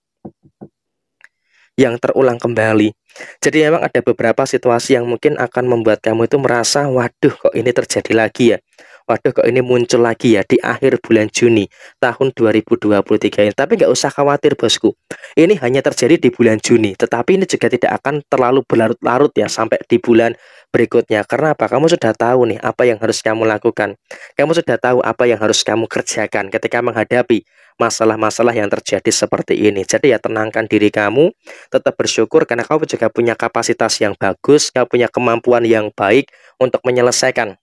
yang terulang kembali. Jadi memang ada beberapa situasi yang mungkin akan membuat kamu itu merasa, waduh kok ini terjadi lagi ya. Waduh kok ini muncul lagi ya di akhir bulan Juni tahun 2023 ini. Tapi nggak usah khawatir bosku. Ini hanya terjadi di bulan Juni. Tetapi ini juga tidak akan terlalu berlarut-larut ya sampai di bulan berikutnya. Karena apa? Kamu sudah tahu nih apa yang harus kamu lakukan. Kamu sudah tahu apa yang harus kamu kerjakan ketika menghadapi masalah-masalah yang terjadi seperti ini. Jadi ya tenangkan diri kamu, tetap bersyukur karena kamu juga punya kapasitas yang bagus, kamu punya kemampuan yang baik untuk menyelesaikan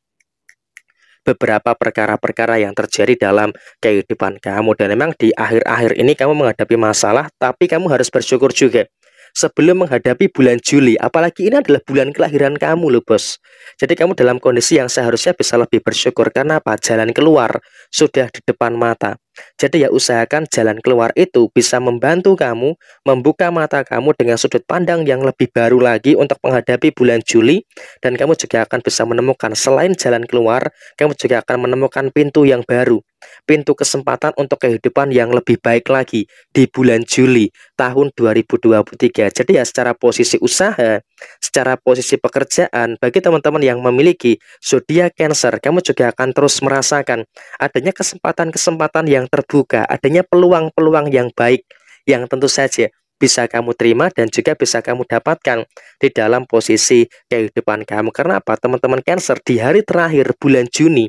beberapa perkara-perkara yang terjadi dalam kehidupan kamu dan memang di akhir-akhir ini kamu menghadapi masalah tapi kamu harus bersyukur juga sebelum menghadapi bulan Juli. Apalagi ini adalah bulan kelahiran kamu loh bos. Jadi kamu dalam kondisi yang seharusnya bisa lebih bersyukur karena apa? Jalan keluar sudah di depan mata. Jadi ya usahakan jalan keluar itu bisa membantu kamu membuka mata kamu dengan sudut pandang yang lebih baru lagi untuk menghadapi bulan Juli dan kamu juga akan bisa menemukan selain jalan keluar, kamu juga akan menemukan pintu yang baru, pintu kesempatan untuk kehidupan yang lebih baik lagi di bulan Juli tahun 2023. Jadi ya secara posisi usaha Secara posisi pekerjaan, bagi teman-teman yang memiliki zodiak Cancer, kamu juga akan terus merasakan adanya kesempatan-kesempatan yang terbuka, adanya peluang-peluang yang baik, yang tentu saja bisa kamu terima dan juga bisa kamu dapatkan di dalam posisi kehidupan kamu. Karena apa? Teman-teman Cancer di hari terakhir bulan Juni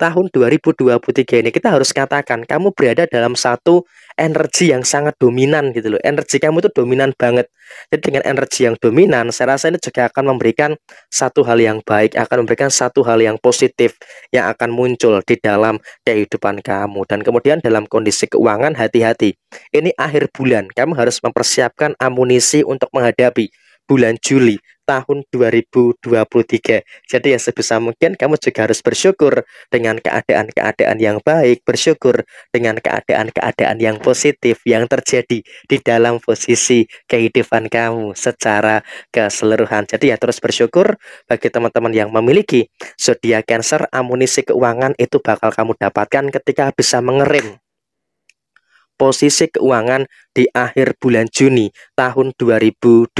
tahun 2023 ini kita harus katakan kamu berada dalam satu energi yang sangat dominan gitu loh. Energi kamu itu dominan banget. Jadi dengan energi yang dominan, saya rasa ini juga akan memberikan satu hal yang baik, akan memberikan satu hal yang positif yang akan muncul di dalam kehidupan kamu. Dan kemudian dalam kondisi keuangan hati-hati. Ini akhir bulan, kamu harus mempersiapkan amunisi untuk menghadapi bulan Juli, tahun 2023. Jadi ya sebisa mungkin kamu juga harus bersyukur dengan keadaan-keadaan yang baik, bersyukur dengan keadaan-keadaan yang positif yang terjadi di dalam posisi kehidupan kamu secara keseluruhan. Jadi ya terus bersyukur bagi teman-teman yang memiliki zodiak Cancer, amunisi keuangan itu bakal kamu dapatkan ketika bisa mengerim posisi keuangan di akhir bulan Juni tahun 2023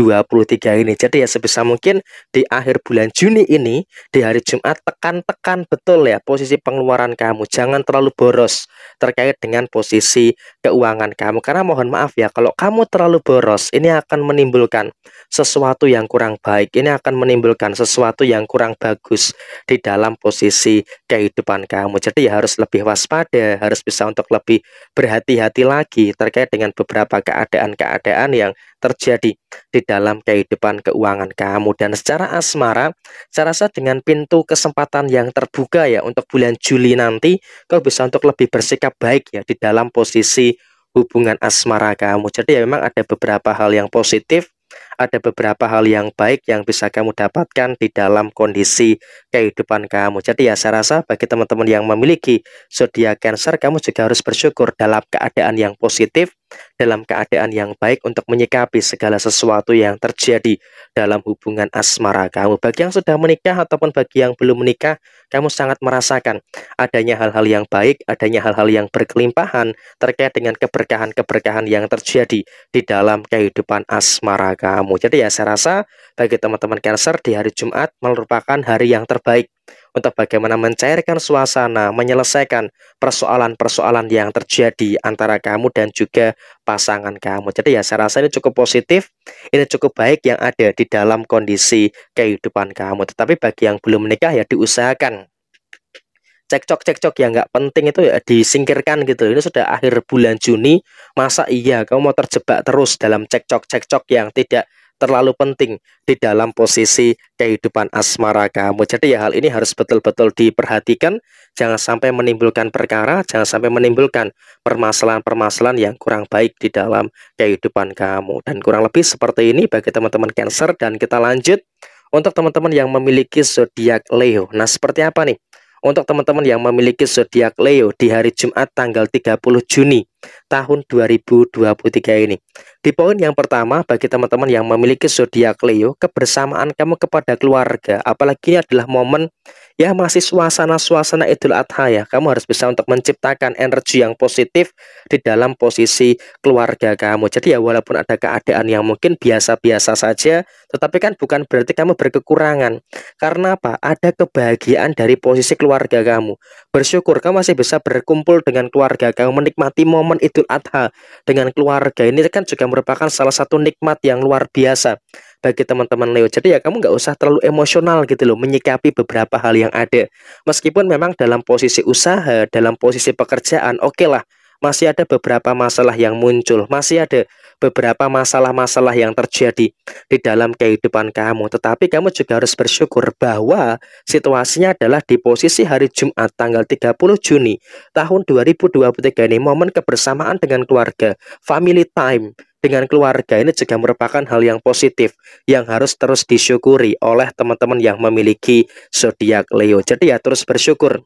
ini. Jadi ya sebisa mungkin di akhir bulan Juni ini di hari Jumat tekan-tekan betul ya posisi pengeluaran kamu. Jangan terlalu boros terkait dengan posisi keuangan kamu karena mohon maaf ya kalau kamu terlalu boros ini akan menimbulkan sesuatu yang kurang baik. Ini akan menimbulkan sesuatu yang kurang bagus di dalam posisi kehidupan kamu. Jadi ya harus lebih waspada, harus bisa untuk lebih berhati-hati lagi terkait dengan beberapa beberapa keadaan-keadaan yang terjadi di dalam kehidupan keuangan kamu. Dan secara asmara, saya rasa dengan pintu kesempatan yang terbuka ya untuk bulan Juli nanti, kau bisa untuk lebih bersikap baik ya di dalam posisi hubungan asmara kamu. Jadi ya memang ada beberapa hal yang positif ada beberapa hal yang baik yang bisa kamu dapatkan di dalam kondisi kehidupan kamu. Jadi ya saya rasa bagi teman-teman yang memiliki zodiak Cancer, kamu juga harus bersyukur dalam keadaan yang positif, dalam keadaan yang baik untuk menyikapi segala sesuatu yang terjadi dalam hubungan asmara kamu. Bagi yang sudah menikah ataupun bagi yang belum menikah, kamu sangat merasakan adanya hal-hal yang baik, adanya hal-hal yang berkelimpahan terkait dengan keberkahan-keberkahan yang terjadi di dalam kehidupan asmara kamu kamu. Jadi ya saya rasa bagi teman-teman Cancer di hari Jumat merupakan hari yang terbaik untuk bagaimana mencairkan suasana, menyelesaikan persoalan-persoalan yang terjadi antara kamu dan juga pasangan kamu. Jadi ya saya rasa ini cukup positif, ini cukup baik yang ada di dalam kondisi kehidupan kamu. Tetapi bagi yang belum menikah ya diusahakan cekcok-cekcok yang nggak penting itu ya disingkirkan gitu. Ini sudah akhir bulan Juni, masa iya kamu mau terjebak terus dalam cekcok-cekcok yang tidak terlalu penting di dalam posisi kehidupan asmara kamu. Jadi ya hal ini harus betul-betul diperhatikan, jangan sampai menimbulkan perkara, jangan sampai menimbulkan permasalahan-permasalahan yang kurang baik di dalam kehidupan kamu. Dan kurang lebih seperti ini bagi teman-teman Cancer dan kita lanjut untuk teman-teman yang memiliki zodiak Leo. Nah, seperti apa nih? Untuk teman-teman yang memiliki zodiak Leo di hari Jumat tanggal 30 Juni tahun 2023 ini. Di poin yang pertama bagi teman-teman yang memiliki zodiak Leo, kebersamaan kamu kepada keluarga, apalagi ini adalah momen ya masih suasana-suasana Idul Adha ya. Kamu harus bisa untuk menciptakan energi yang positif di dalam posisi keluarga kamu. Jadi ya walaupun ada keadaan yang mungkin biasa-biasa saja, tetapi kan bukan berarti kamu berkekurangan. Karena apa? Ada kebahagiaan dari posisi keluarga kamu. Bersyukur kamu masih bisa berkumpul dengan keluarga kamu, menikmati momen Idul Adha dengan keluarga. Ini kan juga merupakan salah satu nikmat yang luar biasa bagi teman-teman Leo. Jadi ya kamu nggak usah terlalu emosional gitu loh menyikapi beberapa hal yang ada. Meskipun memang dalam posisi usaha, dalam posisi pekerjaan, oke okay lah masih ada beberapa masalah yang muncul, masih ada beberapa masalah-masalah yang terjadi di dalam kehidupan kamu. Tetapi kamu juga harus bersyukur bahwa situasinya adalah di posisi hari Jumat tanggal 30 Juni tahun 2023 ini momen kebersamaan dengan keluarga, family time dengan keluarga ini juga merupakan hal yang positif yang harus terus disyukuri oleh teman-teman yang memiliki zodiak Leo. Jadi ya terus bersyukur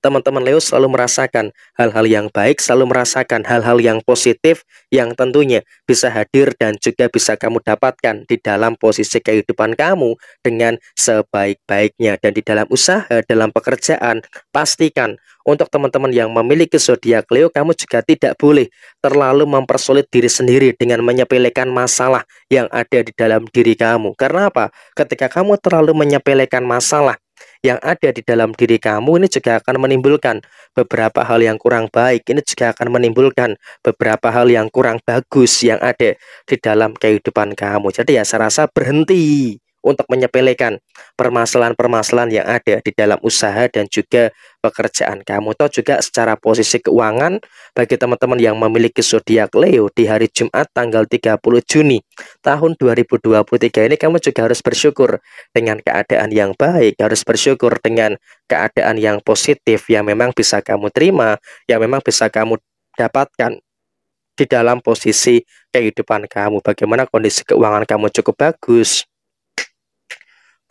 teman-teman Leo selalu merasakan hal-hal yang baik, selalu merasakan hal-hal yang positif yang tentunya bisa hadir dan juga bisa kamu dapatkan di dalam posisi kehidupan kamu dengan sebaik-baiknya dan di dalam usaha, dalam pekerjaan pastikan untuk teman-teman yang memiliki zodiak Leo kamu juga tidak boleh terlalu mempersulit diri sendiri dengan menyepelekan masalah yang ada di dalam diri kamu. Karena apa? Ketika kamu terlalu menyepelekan masalah yang ada di dalam diri kamu ini juga akan menimbulkan beberapa hal yang kurang baik. Ini juga akan menimbulkan beberapa hal yang kurang bagus yang ada di dalam kehidupan kamu. Jadi ya saya rasa berhenti untuk menyepelekan permasalahan-permasalahan yang ada di dalam usaha dan juga pekerjaan kamu. atau juga secara posisi keuangan bagi teman-teman yang memiliki zodiak Leo di hari Jumat tanggal 30 Juni tahun 2023 ini kamu juga harus bersyukur dengan keadaan yang baik, harus bersyukur dengan keadaan yang positif yang memang bisa kamu terima, yang memang bisa kamu dapatkan di dalam posisi kehidupan kamu. Bagaimana kondisi keuangan kamu cukup bagus,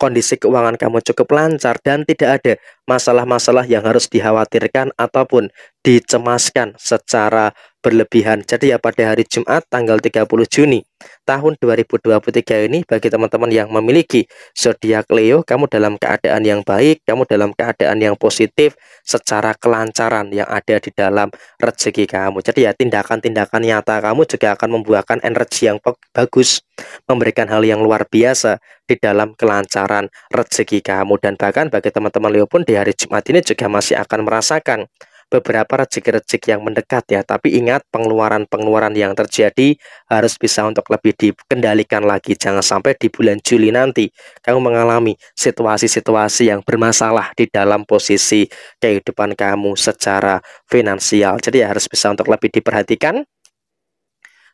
kondisi keuangan kamu cukup lancar dan tidak ada masalah-masalah yang harus dikhawatirkan ataupun dicemaskan secara berlebihan. Jadi ya pada hari Jumat tanggal 30 Juni tahun 2023 ini bagi teman-teman yang memiliki zodiak Leo, kamu dalam keadaan yang baik, kamu dalam keadaan yang positif secara kelancaran yang ada di dalam rezeki kamu. Jadi ya tindakan-tindakan nyata kamu juga akan membuahkan energi yang bagus, memberikan hal yang luar biasa di dalam kelancaran rezeki kamu dan bahkan bagi teman-teman Leo pun di hari Jumat ini juga masih akan merasakan beberapa rezeki-rezeki yang mendekat ya. Tapi ingat pengeluaran-pengeluaran yang terjadi harus bisa untuk lebih dikendalikan lagi. Jangan sampai di bulan Juli nanti kamu mengalami situasi-situasi yang bermasalah di dalam posisi kehidupan kamu secara finansial. Jadi ya harus bisa untuk lebih diperhatikan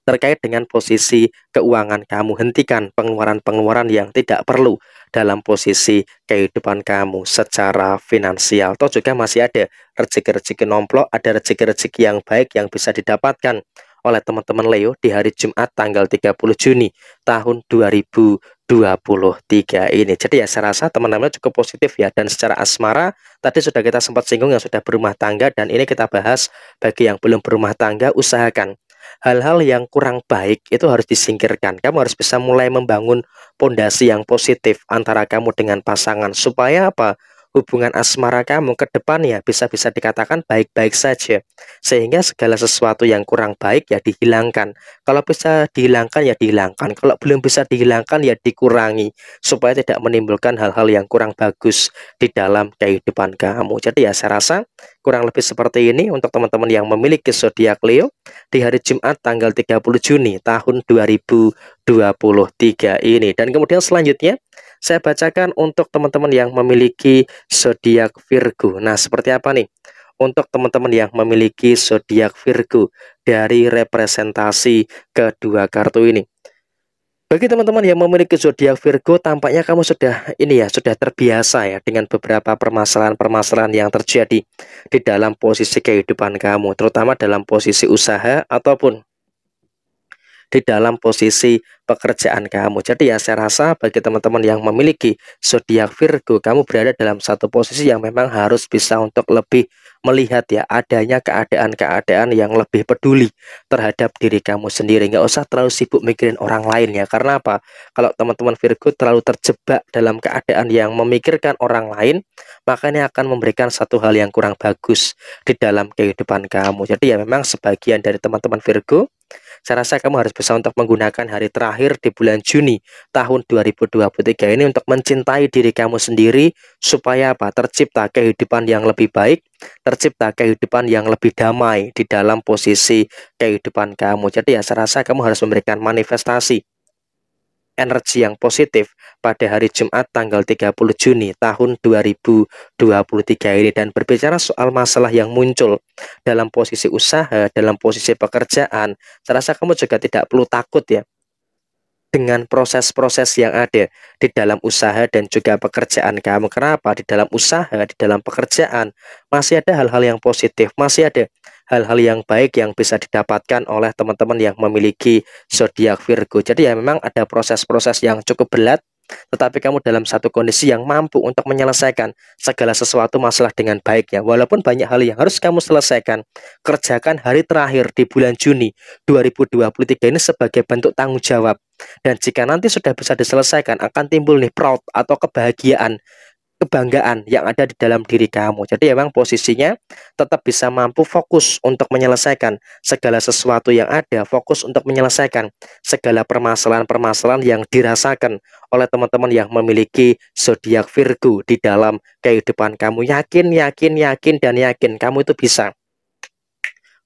terkait dengan posisi keuangan kamu. Hentikan pengeluaran-pengeluaran yang tidak perlu dalam posisi kehidupan kamu secara finansial. Atau juga masih ada rezeki-rezeki nomplok, ada rezeki-rezeki yang baik yang bisa didapatkan oleh teman-teman Leo di hari Jumat tanggal 30 Juni tahun 2023 ini. Jadi ya saya rasa teman-teman cukup positif ya dan secara asmara tadi sudah kita sempat singgung yang sudah berumah tangga dan ini kita bahas bagi yang belum berumah tangga usahakan hal-hal yang kurang baik itu harus disingkirkan. Kamu harus bisa mulai membangun pondasi yang positif antara kamu dengan pasangan supaya apa? hubungan asmara kamu ke depan ya bisa-bisa dikatakan baik-baik saja. Sehingga segala sesuatu yang kurang baik ya dihilangkan. Kalau bisa dihilangkan ya dihilangkan. Kalau belum bisa dihilangkan ya dikurangi. Supaya tidak menimbulkan hal-hal yang kurang bagus di dalam kehidupan kamu. Jadi ya saya rasa kurang lebih seperti ini untuk teman-teman yang memiliki zodiak Leo di hari Jumat tanggal 30 Juni tahun 2023 ini. Dan kemudian selanjutnya saya bacakan untuk teman-teman yang memiliki zodiak Virgo. Nah, seperti apa nih? Untuk teman-teman yang memiliki zodiak Virgo dari representasi kedua kartu ini. Bagi teman-teman yang memiliki zodiak Virgo, tampaknya kamu sudah ini ya, sudah terbiasa ya dengan beberapa permasalahan-permasalahan yang terjadi di dalam posisi kehidupan kamu, terutama dalam posisi usaha ataupun di dalam posisi pekerjaan kamu. Jadi ya saya rasa bagi teman-teman yang memiliki zodiak Virgo, kamu berada dalam satu posisi yang memang harus bisa untuk lebih melihat ya adanya keadaan-keadaan yang lebih peduli terhadap diri kamu sendiri. Nggak usah terlalu sibuk mikirin orang lain ya. Karena apa? Kalau teman-teman Virgo terlalu terjebak dalam keadaan yang memikirkan orang lain, maka ini akan memberikan satu hal yang kurang bagus di dalam kehidupan kamu. Jadi ya memang sebagian dari teman-teman Virgo saya rasa kamu harus bisa untuk menggunakan hari terakhir di bulan Juni tahun 2023 ini untuk mencintai diri kamu sendiri supaya apa? Tercipta kehidupan yang lebih baik, tercipta kehidupan yang lebih damai di dalam posisi kehidupan kamu. Jadi ya saya rasa kamu harus memberikan manifestasi energi yang positif pada hari Jumat tanggal 30 Juni tahun 2023 ini dan berbicara soal masalah yang muncul dalam posisi usaha, dalam posisi pekerjaan, terasa kamu juga tidak perlu takut ya dengan proses-proses yang ada di dalam usaha dan juga pekerjaan kamu. Kenapa? Di dalam usaha, di dalam pekerjaan masih ada hal-hal yang positif, masih ada hal-hal yang baik yang bisa didapatkan oleh teman-teman yang memiliki zodiak Virgo. Jadi ya memang ada proses-proses yang cukup berat tetapi kamu dalam satu kondisi yang mampu untuk menyelesaikan segala sesuatu masalah dengan baiknya, Walaupun banyak hal yang harus kamu selesaikan, kerjakan hari terakhir di bulan Juni 2023 ini sebagai bentuk tanggung jawab. Dan jika nanti sudah bisa diselesaikan, akan timbul nih proud atau kebahagiaan kebanggaan yang ada di dalam diri kamu. Jadi memang posisinya tetap bisa mampu fokus untuk menyelesaikan segala sesuatu yang ada, fokus untuk menyelesaikan segala permasalahan-permasalahan yang dirasakan oleh teman-teman yang memiliki zodiak Virgo di dalam kehidupan kamu. Yakin, yakin, yakin dan yakin kamu itu bisa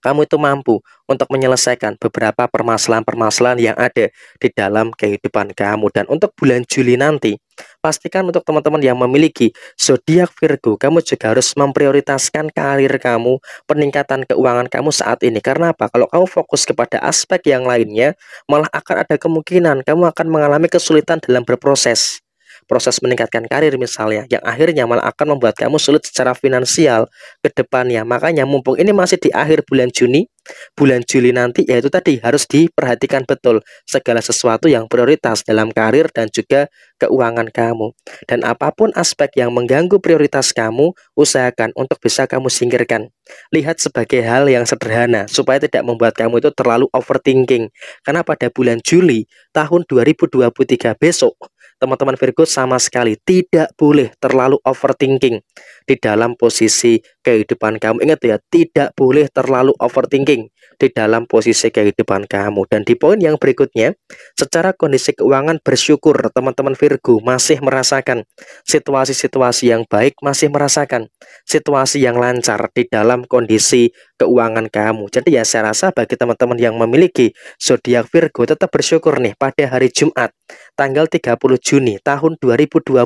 kamu itu mampu untuk menyelesaikan beberapa permasalahan-permasalahan yang ada di dalam kehidupan kamu. Dan untuk bulan Juli nanti, pastikan untuk teman-teman yang memiliki zodiak Virgo, kamu juga harus memprioritaskan karir kamu, peningkatan keuangan kamu saat ini. Karena apa? Kalau kamu fokus kepada aspek yang lainnya, malah akan ada kemungkinan kamu akan mengalami kesulitan dalam berproses proses meningkatkan karir misalnya, yang akhirnya malah akan membuat kamu sulit secara finansial ke depannya. Makanya mumpung ini masih di akhir bulan Juni, bulan Juli nanti yaitu tadi harus diperhatikan betul segala sesuatu yang prioritas dalam karir dan juga keuangan kamu. Dan apapun aspek yang mengganggu prioritas kamu, usahakan untuk bisa kamu singkirkan. Lihat sebagai hal yang sederhana supaya tidak membuat kamu itu terlalu overthinking. Karena pada bulan Juli tahun 2023 besok teman-teman Virgo sama sekali tidak boleh terlalu overthinking di dalam posisi kehidupan kamu. Ingat ya, tidak boleh terlalu overthinking di dalam posisi kehidupan kamu. Dan di poin yang berikutnya, secara kondisi keuangan bersyukur teman-teman Virgo masih merasakan situasi-situasi yang baik, masih merasakan situasi yang lancar di dalam kondisi keuangan kamu. Jadi ya saya rasa bagi teman-teman yang memiliki zodiak Virgo tetap bersyukur nih pada hari Jumat tanggal 30 Juni tahun 2023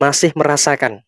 masih merasakan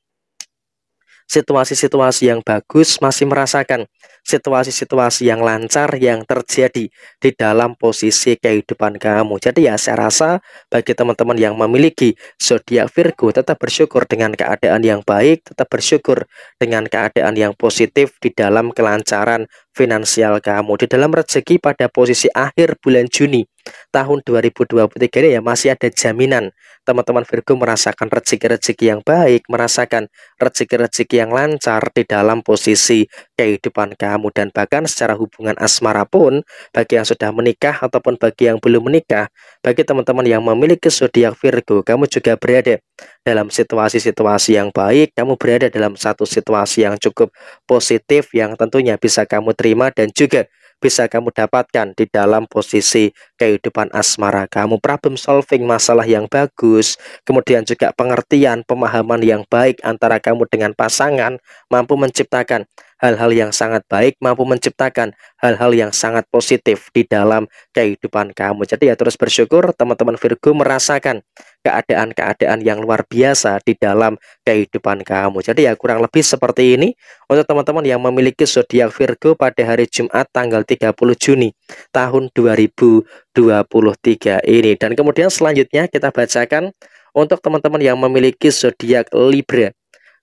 situasi-situasi yang bagus masih merasakan situasi-situasi yang lancar yang terjadi di dalam posisi kehidupan kamu. Jadi ya saya rasa bagi teman-teman yang memiliki zodiak Virgo tetap bersyukur dengan keadaan yang baik, tetap bersyukur dengan keadaan yang positif di dalam kelancaran finansial kamu. Di dalam rezeki pada posisi akhir bulan Juni tahun 2023 ini ya masih ada jaminan teman-teman Virgo merasakan rezeki-rezeki yang baik, merasakan rezeki-rezeki yang lancar di dalam posisi kehidupan kamu dan bahkan secara hubungan asmara pun bagi yang sudah menikah ataupun bagi yang belum menikah, bagi teman-teman yang memiliki zodiak Virgo, kamu juga berada dalam situasi-situasi yang baik, kamu berada dalam satu situasi yang cukup positif yang tentunya bisa kamu terima dan juga bisa kamu dapatkan di dalam posisi kehidupan asmara kamu. Problem solving masalah yang bagus, kemudian juga pengertian, pemahaman yang baik antara kamu dengan pasangan mampu menciptakan hal-hal yang sangat baik, mampu menciptakan hal-hal yang sangat positif di dalam kehidupan kamu. Jadi ya terus bersyukur teman-teman Virgo merasakan keadaan-keadaan yang luar biasa di dalam kehidupan kamu. Jadi ya kurang lebih seperti ini untuk teman-teman yang memiliki zodiak Virgo pada hari Jumat tanggal 30 Juni tahun 2023 ini. Dan kemudian selanjutnya kita bacakan untuk teman-teman yang memiliki zodiak Libra.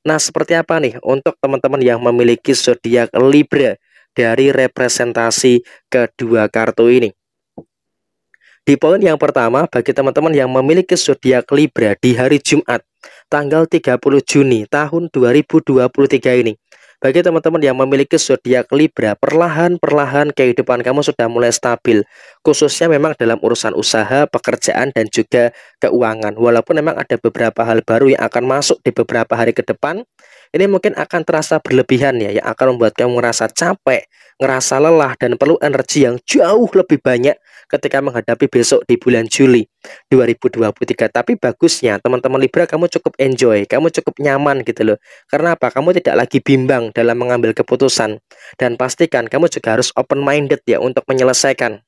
Nah, seperti apa nih untuk teman-teman yang memiliki zodiak Libra dari representasi kedua kartu ini? Di poin yang pertama, bagi teman-teman yang memiliki zodiak Libra di hari Jumat, tanggal 30 Juni tahun 2023 ini. Bagi teman-teman yang memiliki zodiak Libra, perlahan-perlahan kehidupan kamu sudah mulai stabil, khususnya memang dalam urusan usaha, pekerjaan, dan juga keuangan. Walaupun memang ada beberapa hal baru yang akan masuk di beberapa hari ke depan, ini mungkin akan terasa berlebihan ya, yang akan membuat kamu merasa capek, ngerasa lelah, dan perlu energi yang jauh lebih banyak ketika menghadapi besok di bulan Juli 2023. Tapi bagusnya teman-teman Libra kamu cukup enjoy, kamu cukup nyaman gitu loh. Karena apa? Kamu tidak lagi bimbang dalam mengambil keputusan. Dan pastikan kamu juga harus open-minded ya untuk menyelesaikan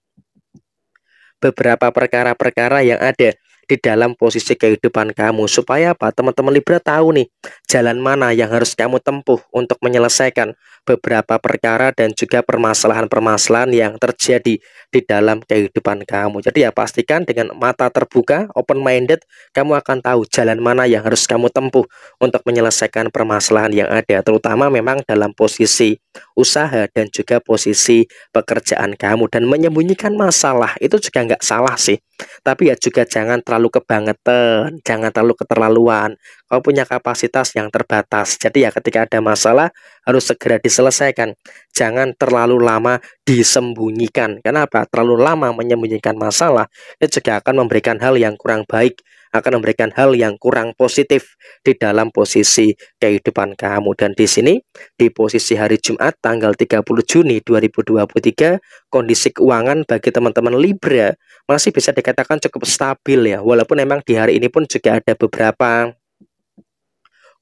beberapa perkara-perkara yang ada di dalam posisi kehidupan kamu. Supaya apa? Teman-teman Libra tahu nih jalan mana yang harus kamu tempuh untuk menyelesaikan beberapa perkara dan juga permasalahan-permasalahan yang terjadi di dalam kehidupan kamu. Jadi ya pastikan dengan mata terbuka, open minded, kamu akan tahu jalan mana yang harus kamu tempuh untuk menyelesaikan permasalahan yang ada, terutama memang dalam posisi usaha dan juga posisi pekerjaan kamu dan menyembunyikan masalah itu juga nggak salah sih. Tapi ya juga jangan terlalu kebangetan, jangan terlalu keterlaluan kamu punya kapasitas yang terbatas. Jadi ya ketika ada masalah harus segera diselesaikan. Jangan terlalu lama disembunyikan. Kenapa? Terlalu lama menyembunyikan masalah itu juga akan memberikan hal yang kurang baik, akan memberikan hal yang kurang positif di dalam posisi kehidupan kamu. Dan di sini di posisi hari Jumat tanggal 30 Juni 2023 kondisi keuangan bagi teman-teman Libra masih bisa dikatakan cukup stabil ya. Walaupun memang di hari ini pun juga ada beberapa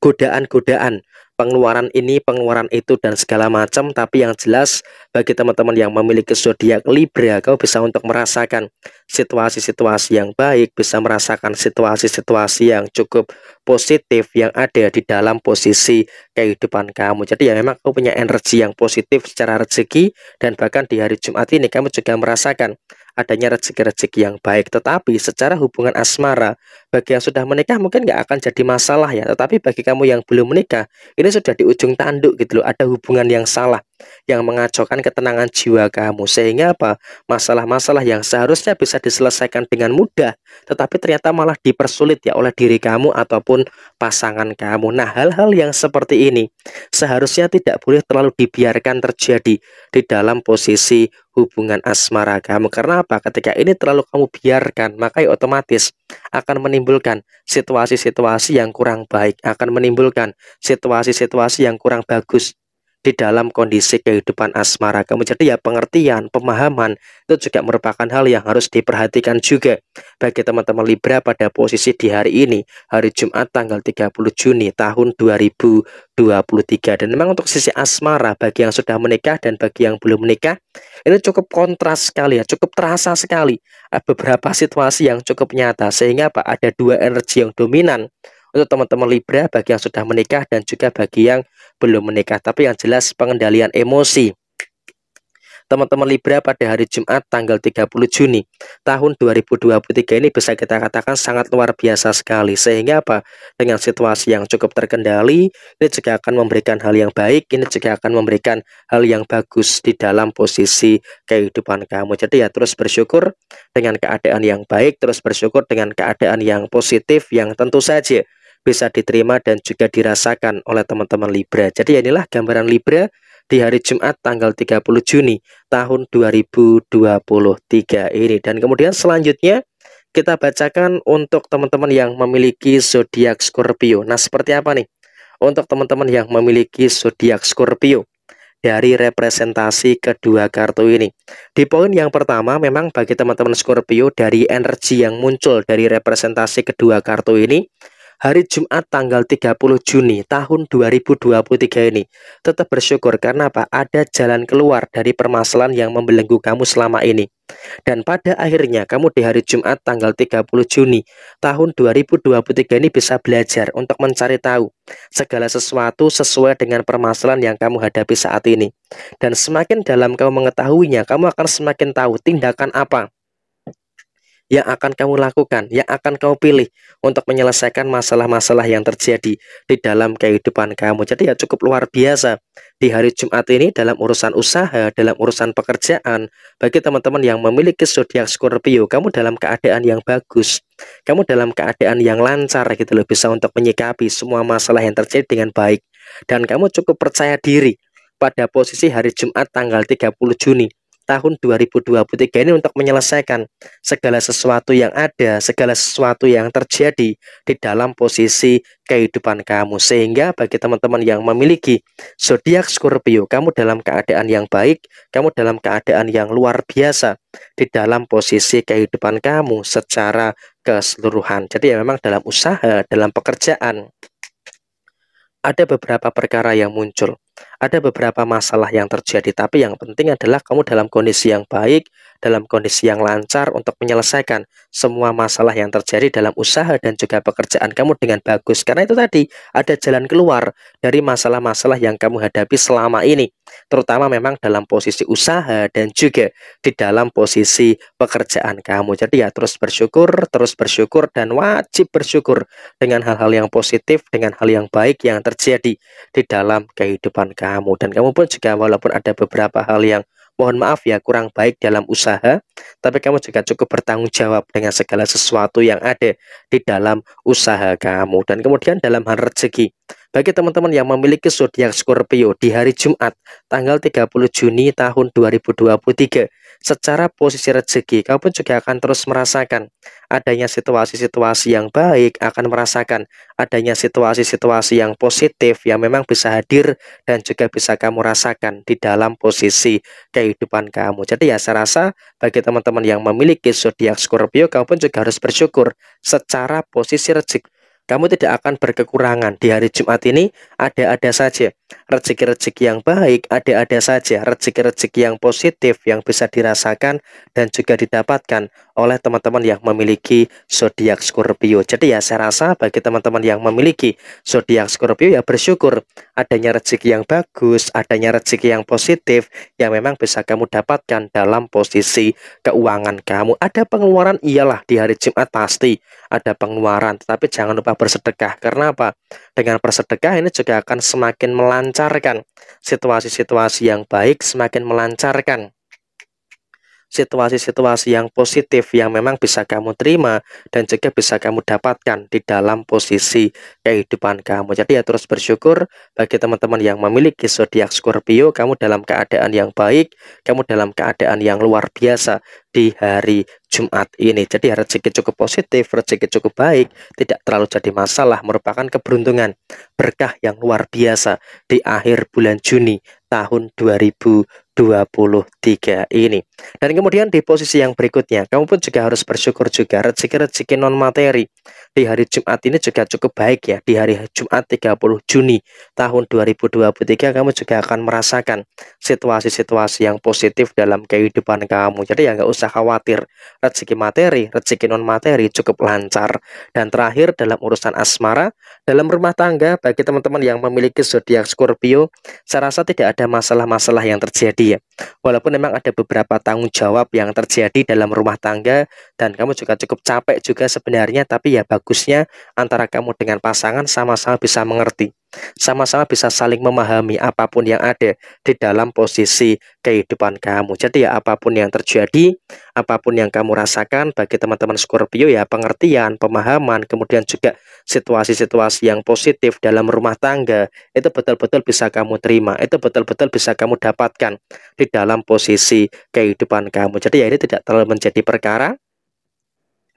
godaan-godaan pengeluaran ini, pengeluaran itu dan segala macam, tapi yang jelas bagi teman-teman yang memiliki zodiak Libra, kau bisa untuk merasakan situasi-situasi yang baik, bisa merasakan situasi-situasi yang cukup positif yang ada di dalam posisi kehidupan kamu. Jadi ya memang kau punya energi yang positif secara rezeki dan bahkan di hari Jumat ini kamu juga merasakan adanya rezeki-rezeki yang baik. Tetapi secara hubungan asmara, bagi yang sudah menikah mungkin nggak akan jadi masalah ya. Tetapi bagi kamu yang belum menikah, ini sudah di ujung tanduk gitu loh ada hubungan yang salah yang mengacaukan ketenangan jiwa kamu. Sehingga apa? Masalah-masalah yang seharusnya bisa diselesaikan dengan mudah, tetapi ternyata malah dipersulit ya oleh diri kamu ataupun pasangan kamu. Nah, hal-hal yang seperti ini seharusnya tidak boleh terlalu dibiarkan terjadi di dalam posisi hubungan asmara kamu. Karena apa? Ketika ini terlalu kamu biarkan, maka ya otomatis akan menimbulkan situasi-situasi yang kurang baik, akan menimbulkan situasi-situasi yang kurang bagus di dalam kondisi kehidupan asmara. Kamu jadi ya pengertian, pemahaman itu juga merupakan hal yang harus diperhatikan juga bagi teman-teman Libra pada posisi di hari ini, hari Jumat tanggal 30 Juni tahun 2023. Dan memang untuk sisi asmara bagi yang sudah menikah dan bagi yang belum menikah, ini cukup kontras sekali ya, cukup terasa sekali eh, beberapa situasi yang cukup nyata sehingga Pak ada dua energi yang dominan untuk teman-teman Libra bagi yang sudah menikah dan juga bagi yang belum menikah. Tapi yang jelas pengendalian emosi. Teman-teman Libra pada hari Jumat tanggal 30 Juni tahun 2023 ini bisa kita katakan sangat luar biasa sekali. Sehingga apa? Dengan situasi yang cukup terkendali, ini juga akan memberikan hal yang baik, ini juga akan memberikan hal yang bagus di dalam posisi kehidupan kamu. Jadi ya terus bersyukur dengan keadaan yang baik, terus bersyukur dengan keadaan yang positif yang tentu saja bisa diterima dan juga dirasakan oleh teman-teman Libra. Jadi ya inilah gambaran Libra di hari Jumat tanggal 30 Juni tahun 2023 ini. Dan kemudian selanjutnya kita bacakan untuk teman-teman yang memiliki zodiak Scorpio. Nah, seperti apa nih? Untuk teman-teman yang memiliki zodiak Scorpio dari representasi kedua kartu ini. Di poin yang pertama memang bagi teman-teman Scorpio dari energi yang muncul dari representasi kedua kartu ini hari Jumat tanggal 30 Juni tahun 2023 ini. Tetap bersyukur karena apa? Ada jalan keluar dari permasalahan yang membelenggu kamu selama ini. Dan pada akhirnya kamu di hari Jumat tanggal 30 Juni tahun 2023 ini bisa belajar untuk mencari tahu segala sesuatu sesuai dengan permasalahan yang kamu hadapi saat ini. Dan semakin dalam kamu mengetahuinya, kamu akan semakin tahu tindakan apa yang akan kamu lakukan, yang akan kamu pilih untuk menyelesaikan masalah-masalah yang terjadi di dalam kehidupan kamu. Jadi ya cukup luar biasa di hari Jumat ini dalam urusan usaha, dalam urusan pekerjaan, bagi teman-teman yang memiliki zodiak Scorpio, kamu dalam keadaan yang bagus. Kamu dalam keadaan yang lancar gitu loh bisa untuk menyikapi semua masalah yang terjadi dengan baik dan kamu cukup percaya diri pada posisi hari Jumat tanggal 30 Juni tahun 2023 ini untuk menyelesaikan segala sesuatu yang ada, segala sesuatu yang terjadi di dalam posisi kehidupan kamu. Sehingga bagi teman-teman yang memiliki zodiak Scorpio, kamu dalam keadaan yang baik, kamu dalam keadaan yang luar biasa di dalam posisi kehidupan kamu secara keseluruhan. Jadi ya memang dalam usaha, dalam pekerjaan ada beberapa perkara yang muncul. Ada beberapa masalah yang terjadi, tapi yang penting adalah kamu dalam kondisi yang baik, dalam kondisi yang lancar untuk menyelesaikan semua masalah yang terjadi dalam usaha dan juga pekerjaan kamu dengan bagus. Karena itu tadi ada jalan keluar dari masalah-masalah yang kamu hadapi selama ini, terutama memang dalam posisi usaha dan juga di dalam posisi pekerjaan kamu. Jadi ya terus bersyukur, terus bersyukur dan wajib bersyukur dengan hal-hal yang positif, dengan hal yang baik yang terjadi di dalam kehidupan kamu. Dan kamu pun juga walaupun ada beberapa hal yang mohon maaf ya kurang baik dalam usaha, tapi kamu juga cukup bertanggung jawab dengan segala sesuatu yang ada di dalam usaha kamu. Dan kemudian dalam hal rezeki, bagi teman-teman yang memiliki zodiak Scorpio di hari Jumat tanggal 30 Juni tahun 2023, secara posisi rezeki, kamu pun juga akan terus merasakan adanya situasi-situasi yang baik, akan merasakan adanya situasi-situasi yang positif yang memang bisa hadir dan juga bisa kamu rasakan di dalam posisi kehidupan kamu. Jadi ya saya rasa bagi teman-teman yang memiliki zodiak Scorpio, kamu pun juga harus bersyukur secara posisi rezeki kamu tidak akan berkekurangan. Di hari Jumat ini ada-ada saja rezeki-rezeki yang baik, ada-ada saja rezeki-rezeki yang positif yang bisa dirasakan dan juga didapatkan oleh teman-teman yang memiliki zodiak Scorpio. Jadi ya saya rasa bagi teman-teman yang memiliki zodiak Scorpio ya bersyukur adanya rezeki yang bagus, adanya rezeki yang positif yang memang bisa kamu dapatkan dalam posisi keuangan kamu. Ada pengeluaran ialah di hari Jumat pasti ada pengeluaran, tetapi jangan lupa bersedekah. Karena apa? Dengan bersedekah ini juga akan semakin melancarkan situasi-situasi yang baik, semakin melancarkan situasi-situasi yang positif yang memang bisa kamu terima dan juga bisa kamu dapatkan di dalam posisi kehidupan kamu. Jadi ya terus bersyukur bagi teman-teman yang memiliki zodiak Scorpio, kamu dalam keadaan yang baik, kamu dalam keadaan yang luar biasa di hari Jumat ini. Jadi rezeki cukup positif, rezeki cukup baik, tidak terlalu jadi masalah, merupakan keberuntungan berkah yang luar biasa di akhir bulan Juni tahun 2020 23 ini. Dan kemudian di posisi yang berikutnya, kamu pun juga harus bersyukur juga rezeki-rezeki non materi di hari Jumat ini juga cukup baik ya. Di hari Jumat 30 Juni tahun 2023 kamu juga akan merasakan situasi-situasi yang positif dalam kehidupan kamu. Jadi ya nggak usah khawatir. Rezeki materi, rezeki non materi cukup lancar. Dan terakhir dalam urusan asmara, dalam rumah tangga bagi teman-teman yang memiliki zodiak Scorpio, saya rasa tidak ada masalah-masalah yang terjadi ya. Walaupun memang ada beberapa tanggung jawab yang terjadi dalam rumah tangga dan kamu juga cukup capek juga sebenarnya, tapi ya bagusnya antara kamu dengan pasangan sama-sama bisa mengerti sama-sama bisa saling memahami apapun yang ada di dalam posisi kehidupan kamu. Jadi ya apapun yang terjadi, apapun yang kamu rasakan bagi teman-teman Scorpio ya pengertian, pemahaman, kemudian juga situasi-situasi yang positif dalam rumah tangga itu betul-betul bisa kamu terima, itu betul-betul bisa kamu dapatkan di dalam posisi kehidupan kamu. Jadi ya ini tidak terlalu menjadi perkara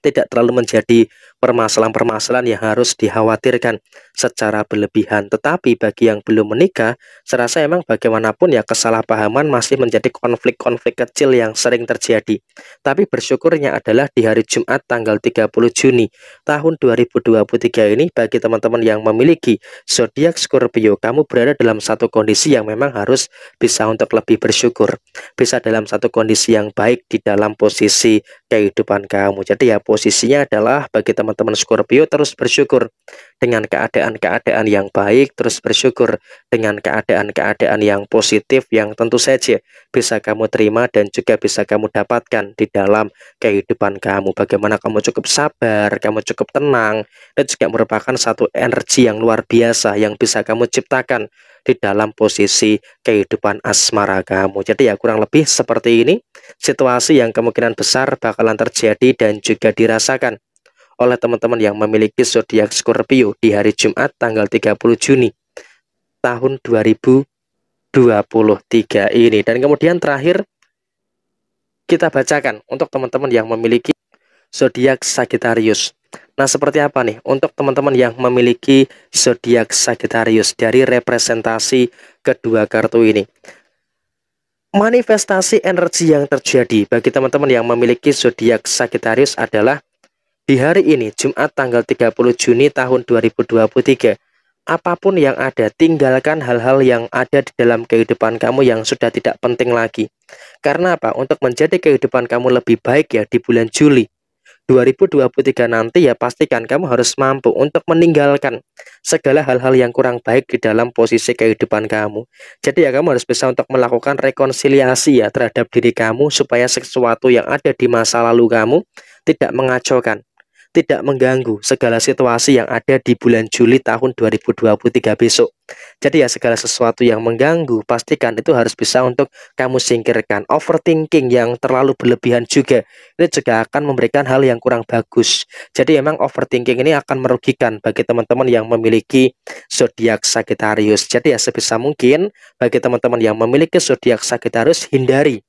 tidak terlalu menjadi permasalahan-permasalahan yang harus dikhawatirkan secara berlebihan. Tetapi bagi yang belum menikah, serasa emang bagaimanapun ya kesalahpahaman masih menjadi konflik-konflik kecil yang sering terjadi. Tapi bersyukurnya adalah di hari Jumat tanggal 30 Juni tahun 2023 ini bagi teman-teman yang memiliki zodiak Scorpio, kamu berada dalam satu kondisi yang memang harus bisa untuk lebih bersyukur. Bisa dalam satu kondisi yang baik di dalam posisi kehidupan kamu. Jadi ya posisinya adalah bagi teman-teman teman-teman Scorpio terus bersyukur dengan keadaan-keadaan yang baik, terus bersyukur dengan keadaan-keadaan yang positif yang tentu saja bisa kamu terima dan juga bisa kamu dapatkan di dalam kehidupan kamu. Bagaimana kamu cukup sabar, kamu cukup tenang, dan juga merupakan satu energi yang luar biasa yang bisa kamu ciptakan di dalam posisi kehidupan asmara kamu. Jadi ya kurang lebih seperti ini situasi yang kemungkinan besar bakalan terjadi dan juga dirasakan oleh teman-teman yang memiliki zodiak Scorpio di hari Jumat tanggal 30 Juni tahun 2023 ini. Dan kemudian terakhir kita bacakan untuk teman-teman yang memiliki zodiak Sagittarius. Nah, seperti apa nih untuk teman-teman yang memiliki zodiak Sagittarius dari representasi kedua kartu ini? Manifestasi energi yang terjadi bagi teman-teman yang memiliki zodiak Sagittarius adalah di hari ini, Jumat tanggal 30 Juni tahun 2023, apapun yang ada, tinggalkan hal-hal yang ada di dalam kehidupan kamu yang sudah tidak penting lagi. Karena apa? Untuk menjadi kehidupan kamu lebih baik ya di bulan Juli 2023 nanti ya pastikan kamu harus mampu untuk meninggalkan segala hal-hal yang kurang baik di dalam posisi kehidupan kamu. Jadi ya kamu harus bisa untuk melakukan rekonsiliasi ya terhadap diri kamu supaya sesuatu yang ada di masa lalu kamu tidak mengacaukan tidak mengganggu segala situasi yang ada di bulan Juli tahun 2023 besok. Jadi ya segala sesuatu yang mengganggu pastikan itu harus bisa untuk kamu singkirkan. Overthinking yang terlalu berlebihan juga ini juga akan memberikan hal yang kurang bagus. Jadi memang overthinking ini akan merugikan bagi teman-teman yang memiliki zodiak Sagittarius. Jadi ya sebisa mungkin bagi teman-teman yang memiliki zodiak Sagittarius hindari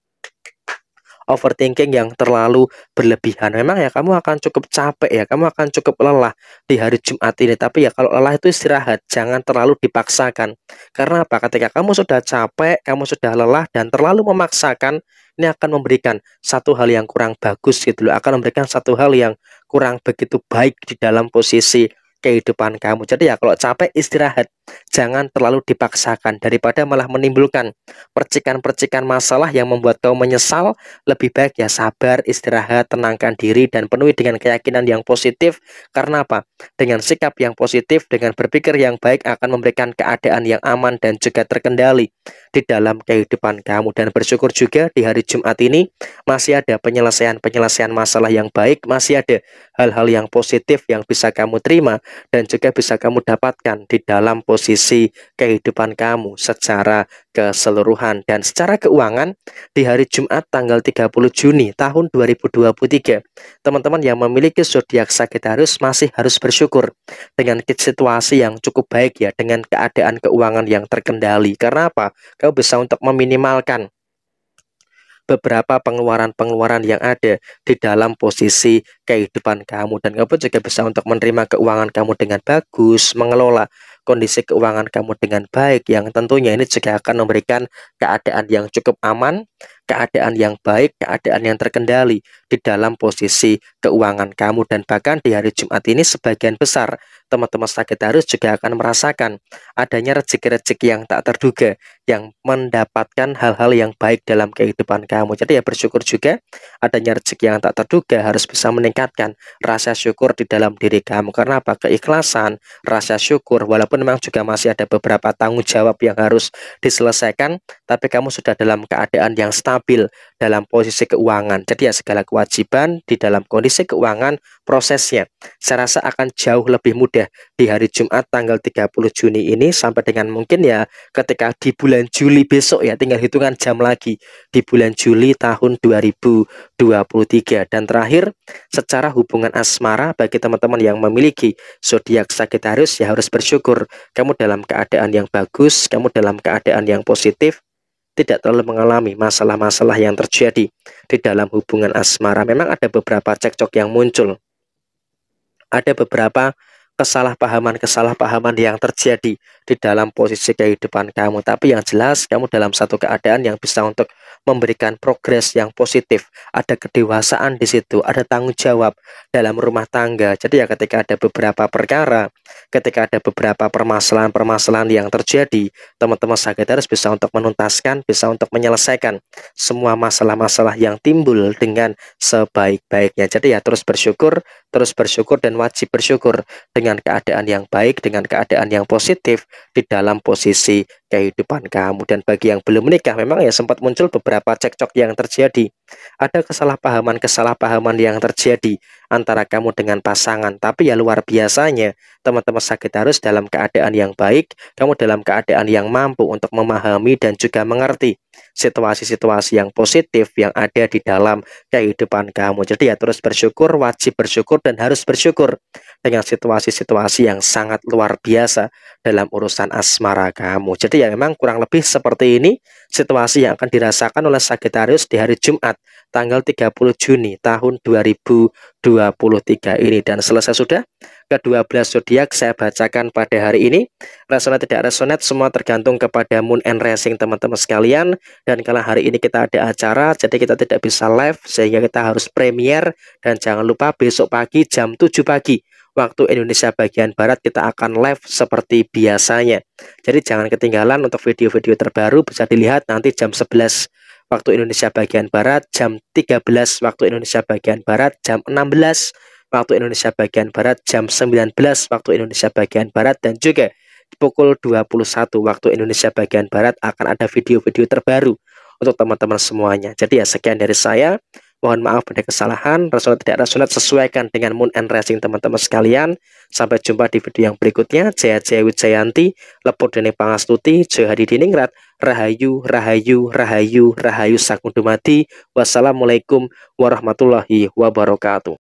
overthinking yang terlalu berlebihan. Memang ya kamu akan cukup capek ya, kamu akan cukup lelah di hari Jumat ini. Tapi ya kalau lelah itu istirahat, jangan terlalu dipaksakan. Karena apa? Ketika kamu sudah capek, kamu sudah lelah dan terlalu memaksakan, ini akan memberikan satu hal yang kurang bagus gitu loh. Akan memberikan satu hal yang kurang begitu baik di dalam posisi kehidupan kamu. Jadi ya kalau capek istirahat, Jangan terlalu dipaksakan daripada malah menimbulkan percikan-percikan masalah yang membuat kau menyesal. Lebih baik ya sabar, istirahat, tenangkan diri dan penuhi dengan keyakinan yang positif. Karena apa? Dengan sikap yang positif, dengan berpikir yang baik akan memberikan keadaan yang aman dan juga terkendali di dalam kehidupan kamu dan bersyukur juga di hari Jumat ini masih ada penyelesaian-penyelesaian masalah yang baik, masih ada hal-hal yang positif yang bisa kamu terima dan juga bisa kamu dapatkan di dalam posisi kehidupan kamu secara keseluruhan. Dan secara keuangan di hari Jumat tanggal 30 Juni tahun 2023, teman-teman yang memiliki zodiak Sagittarius masih harus bersyukur dengan situasi yang cukup baik ya, dengan keadaan keuangan yang terkendali. Karena apa? Kau bisa untuk meminimalkan beberapa pengeluaran-pengeluaran yang ada di dalam posisi kehidupan kamu dan kamu juga bisa untuk menerima keuangan kamu dengan bagus, mengelola kondisi keuangan kamu dengan baik yang tentunya ini juga akan memberikan keadaan yang cukup aman keadaan yang baik, keadaan yang terkendali di dalam posisi keuangan kamu dan bahkan di hari Jumat ini sebagian besar teman-teman Sagittarius juga akan merasakan adanya rezeki-rezeki yang tak terduga yang mendapatkan hal-hal yang baik dalam kehidupan kamu. Jadi ya bersyukur juga adanya rezeki yang tak terduga harus bisa meningkatkan rasa syukur di dalam diri kamu. Karena apa? Keikhlasan, rasa syukur walaupun memang juga masih ada beberapa tanggung jawab yang harus diselesaikan, tapi kamu sudah dalam keadaan yang stabil stabil dalam posisi keuangan. Jadi ya segala kewajiban di dalam kondisi keuangan prosesnya saya rasa akan jauh lebih mudah di hari Jumat tanggal 30 Juni ini sampai dengan mungkin ya ketika di bulan Juli besok ya tinggal hitungan jam lagi di bulan Juli tahun 2023 dan terakhir secara hubungan asmara bagi teman-teman yang memiliki zodiak Sagittarius ya harus bersyukur kamu dalam keadaan yang bagus, kamu dalam keadaan yang positif tidak terlalu mengalami masalah-masalah yang terjadi di dalam hubungan asmara. Memang ada beberapa cekcok yang muncul. Ada beberapa kesalahpahaman-kesalahpahaman yang terjadi di dalam posisi kehidupan kamu. Tapi yang jelas kamu dalam satu keadaan yang bisa untuk memberikan progres yang positif, ada kedewasaan di situ, ada tanggung jawab dalam rumah tangga. Jadi ya ketika ada beberapa perkara, ketika ada beberapa permasalahan-permasalahan yang terjadi, teman-teman sakit harus bisa untuk menuntaskan, bisa untuk menyelesaikan semua masalah-masalah yang timbul dengan sebaik-baiknya. Jadi ya terus bersyukur, terus bersyukur dan wajib bersyukur dengan keadaan yang baik, dengan keadaan yang positif di dalam posisi kehidupan kamu dan bagi yang belum menikah memang ya sempat muncul beberapa cekcok yang terjadi ada kesalahpahaman-kesalahpahaman yang terjadi antara kamu dengan pasangan tapi ya luar biasanya teman-teman sakit harus dalam keadaan yang baik kamu dalam keadaan yang mampu untuk memahami dan juga mengerti situasi-situasi yang positif yang ada di dalam kehidupan kamu jadi ya terus bersyukur wajib bersyukur dan harus bersyukur dengan situasi-situasi yang sangat luar biasa dalam urusan asmara kamu. Jadi ya memang kurang lebih seperti ini situasi yang akan dirasakan oleh Sagittarius di hari Jumat tanggal 30 Juni tahun 2023 ini dan selesai sudah ke-12 zodiak saya bacakan pada hari ini. Resonate tidak resonate semua tergantung kepada moon and racing teman-teman sekalian dan kalau hari ini kita ada acara jadi kita tidak bisa live sehingga kita harus premier dan jangan lupa besok pagi jam 7 pagi waktu Indonesia bagian Barat kita akan live seperti biasanya. Jadi jangan ketinggalan untuk video-video terbaru bisa dilihat nanti jam 11 waktu Indonesia bagian Barat, jam 13 waktu Indonesia bagian Barat, jam 16 waktu Indonesia bagian Barat, jam 19 waktu Indonesia bagian Barat, dan juga pukul 21 waktu Indonesia bagian Barat akan ada video-video terbaru untuk teman-teman semuanya. Jadi ya sekian dari saya. Mohon maaf pada kesalahan, Rasulullah tidak ada sesuaikan dengan moon and rising teman-teman sekalian. Sampai jumpa di video yang berikutnya. Jaya Jaya Wijayanti, Lepur Dene Pangastuti, hadi Diningrat, Rahayu, Rahayu, Rahayu, Rahayu Sakundumati. Wassalamualaikum warahmatullahi wabarakatuh.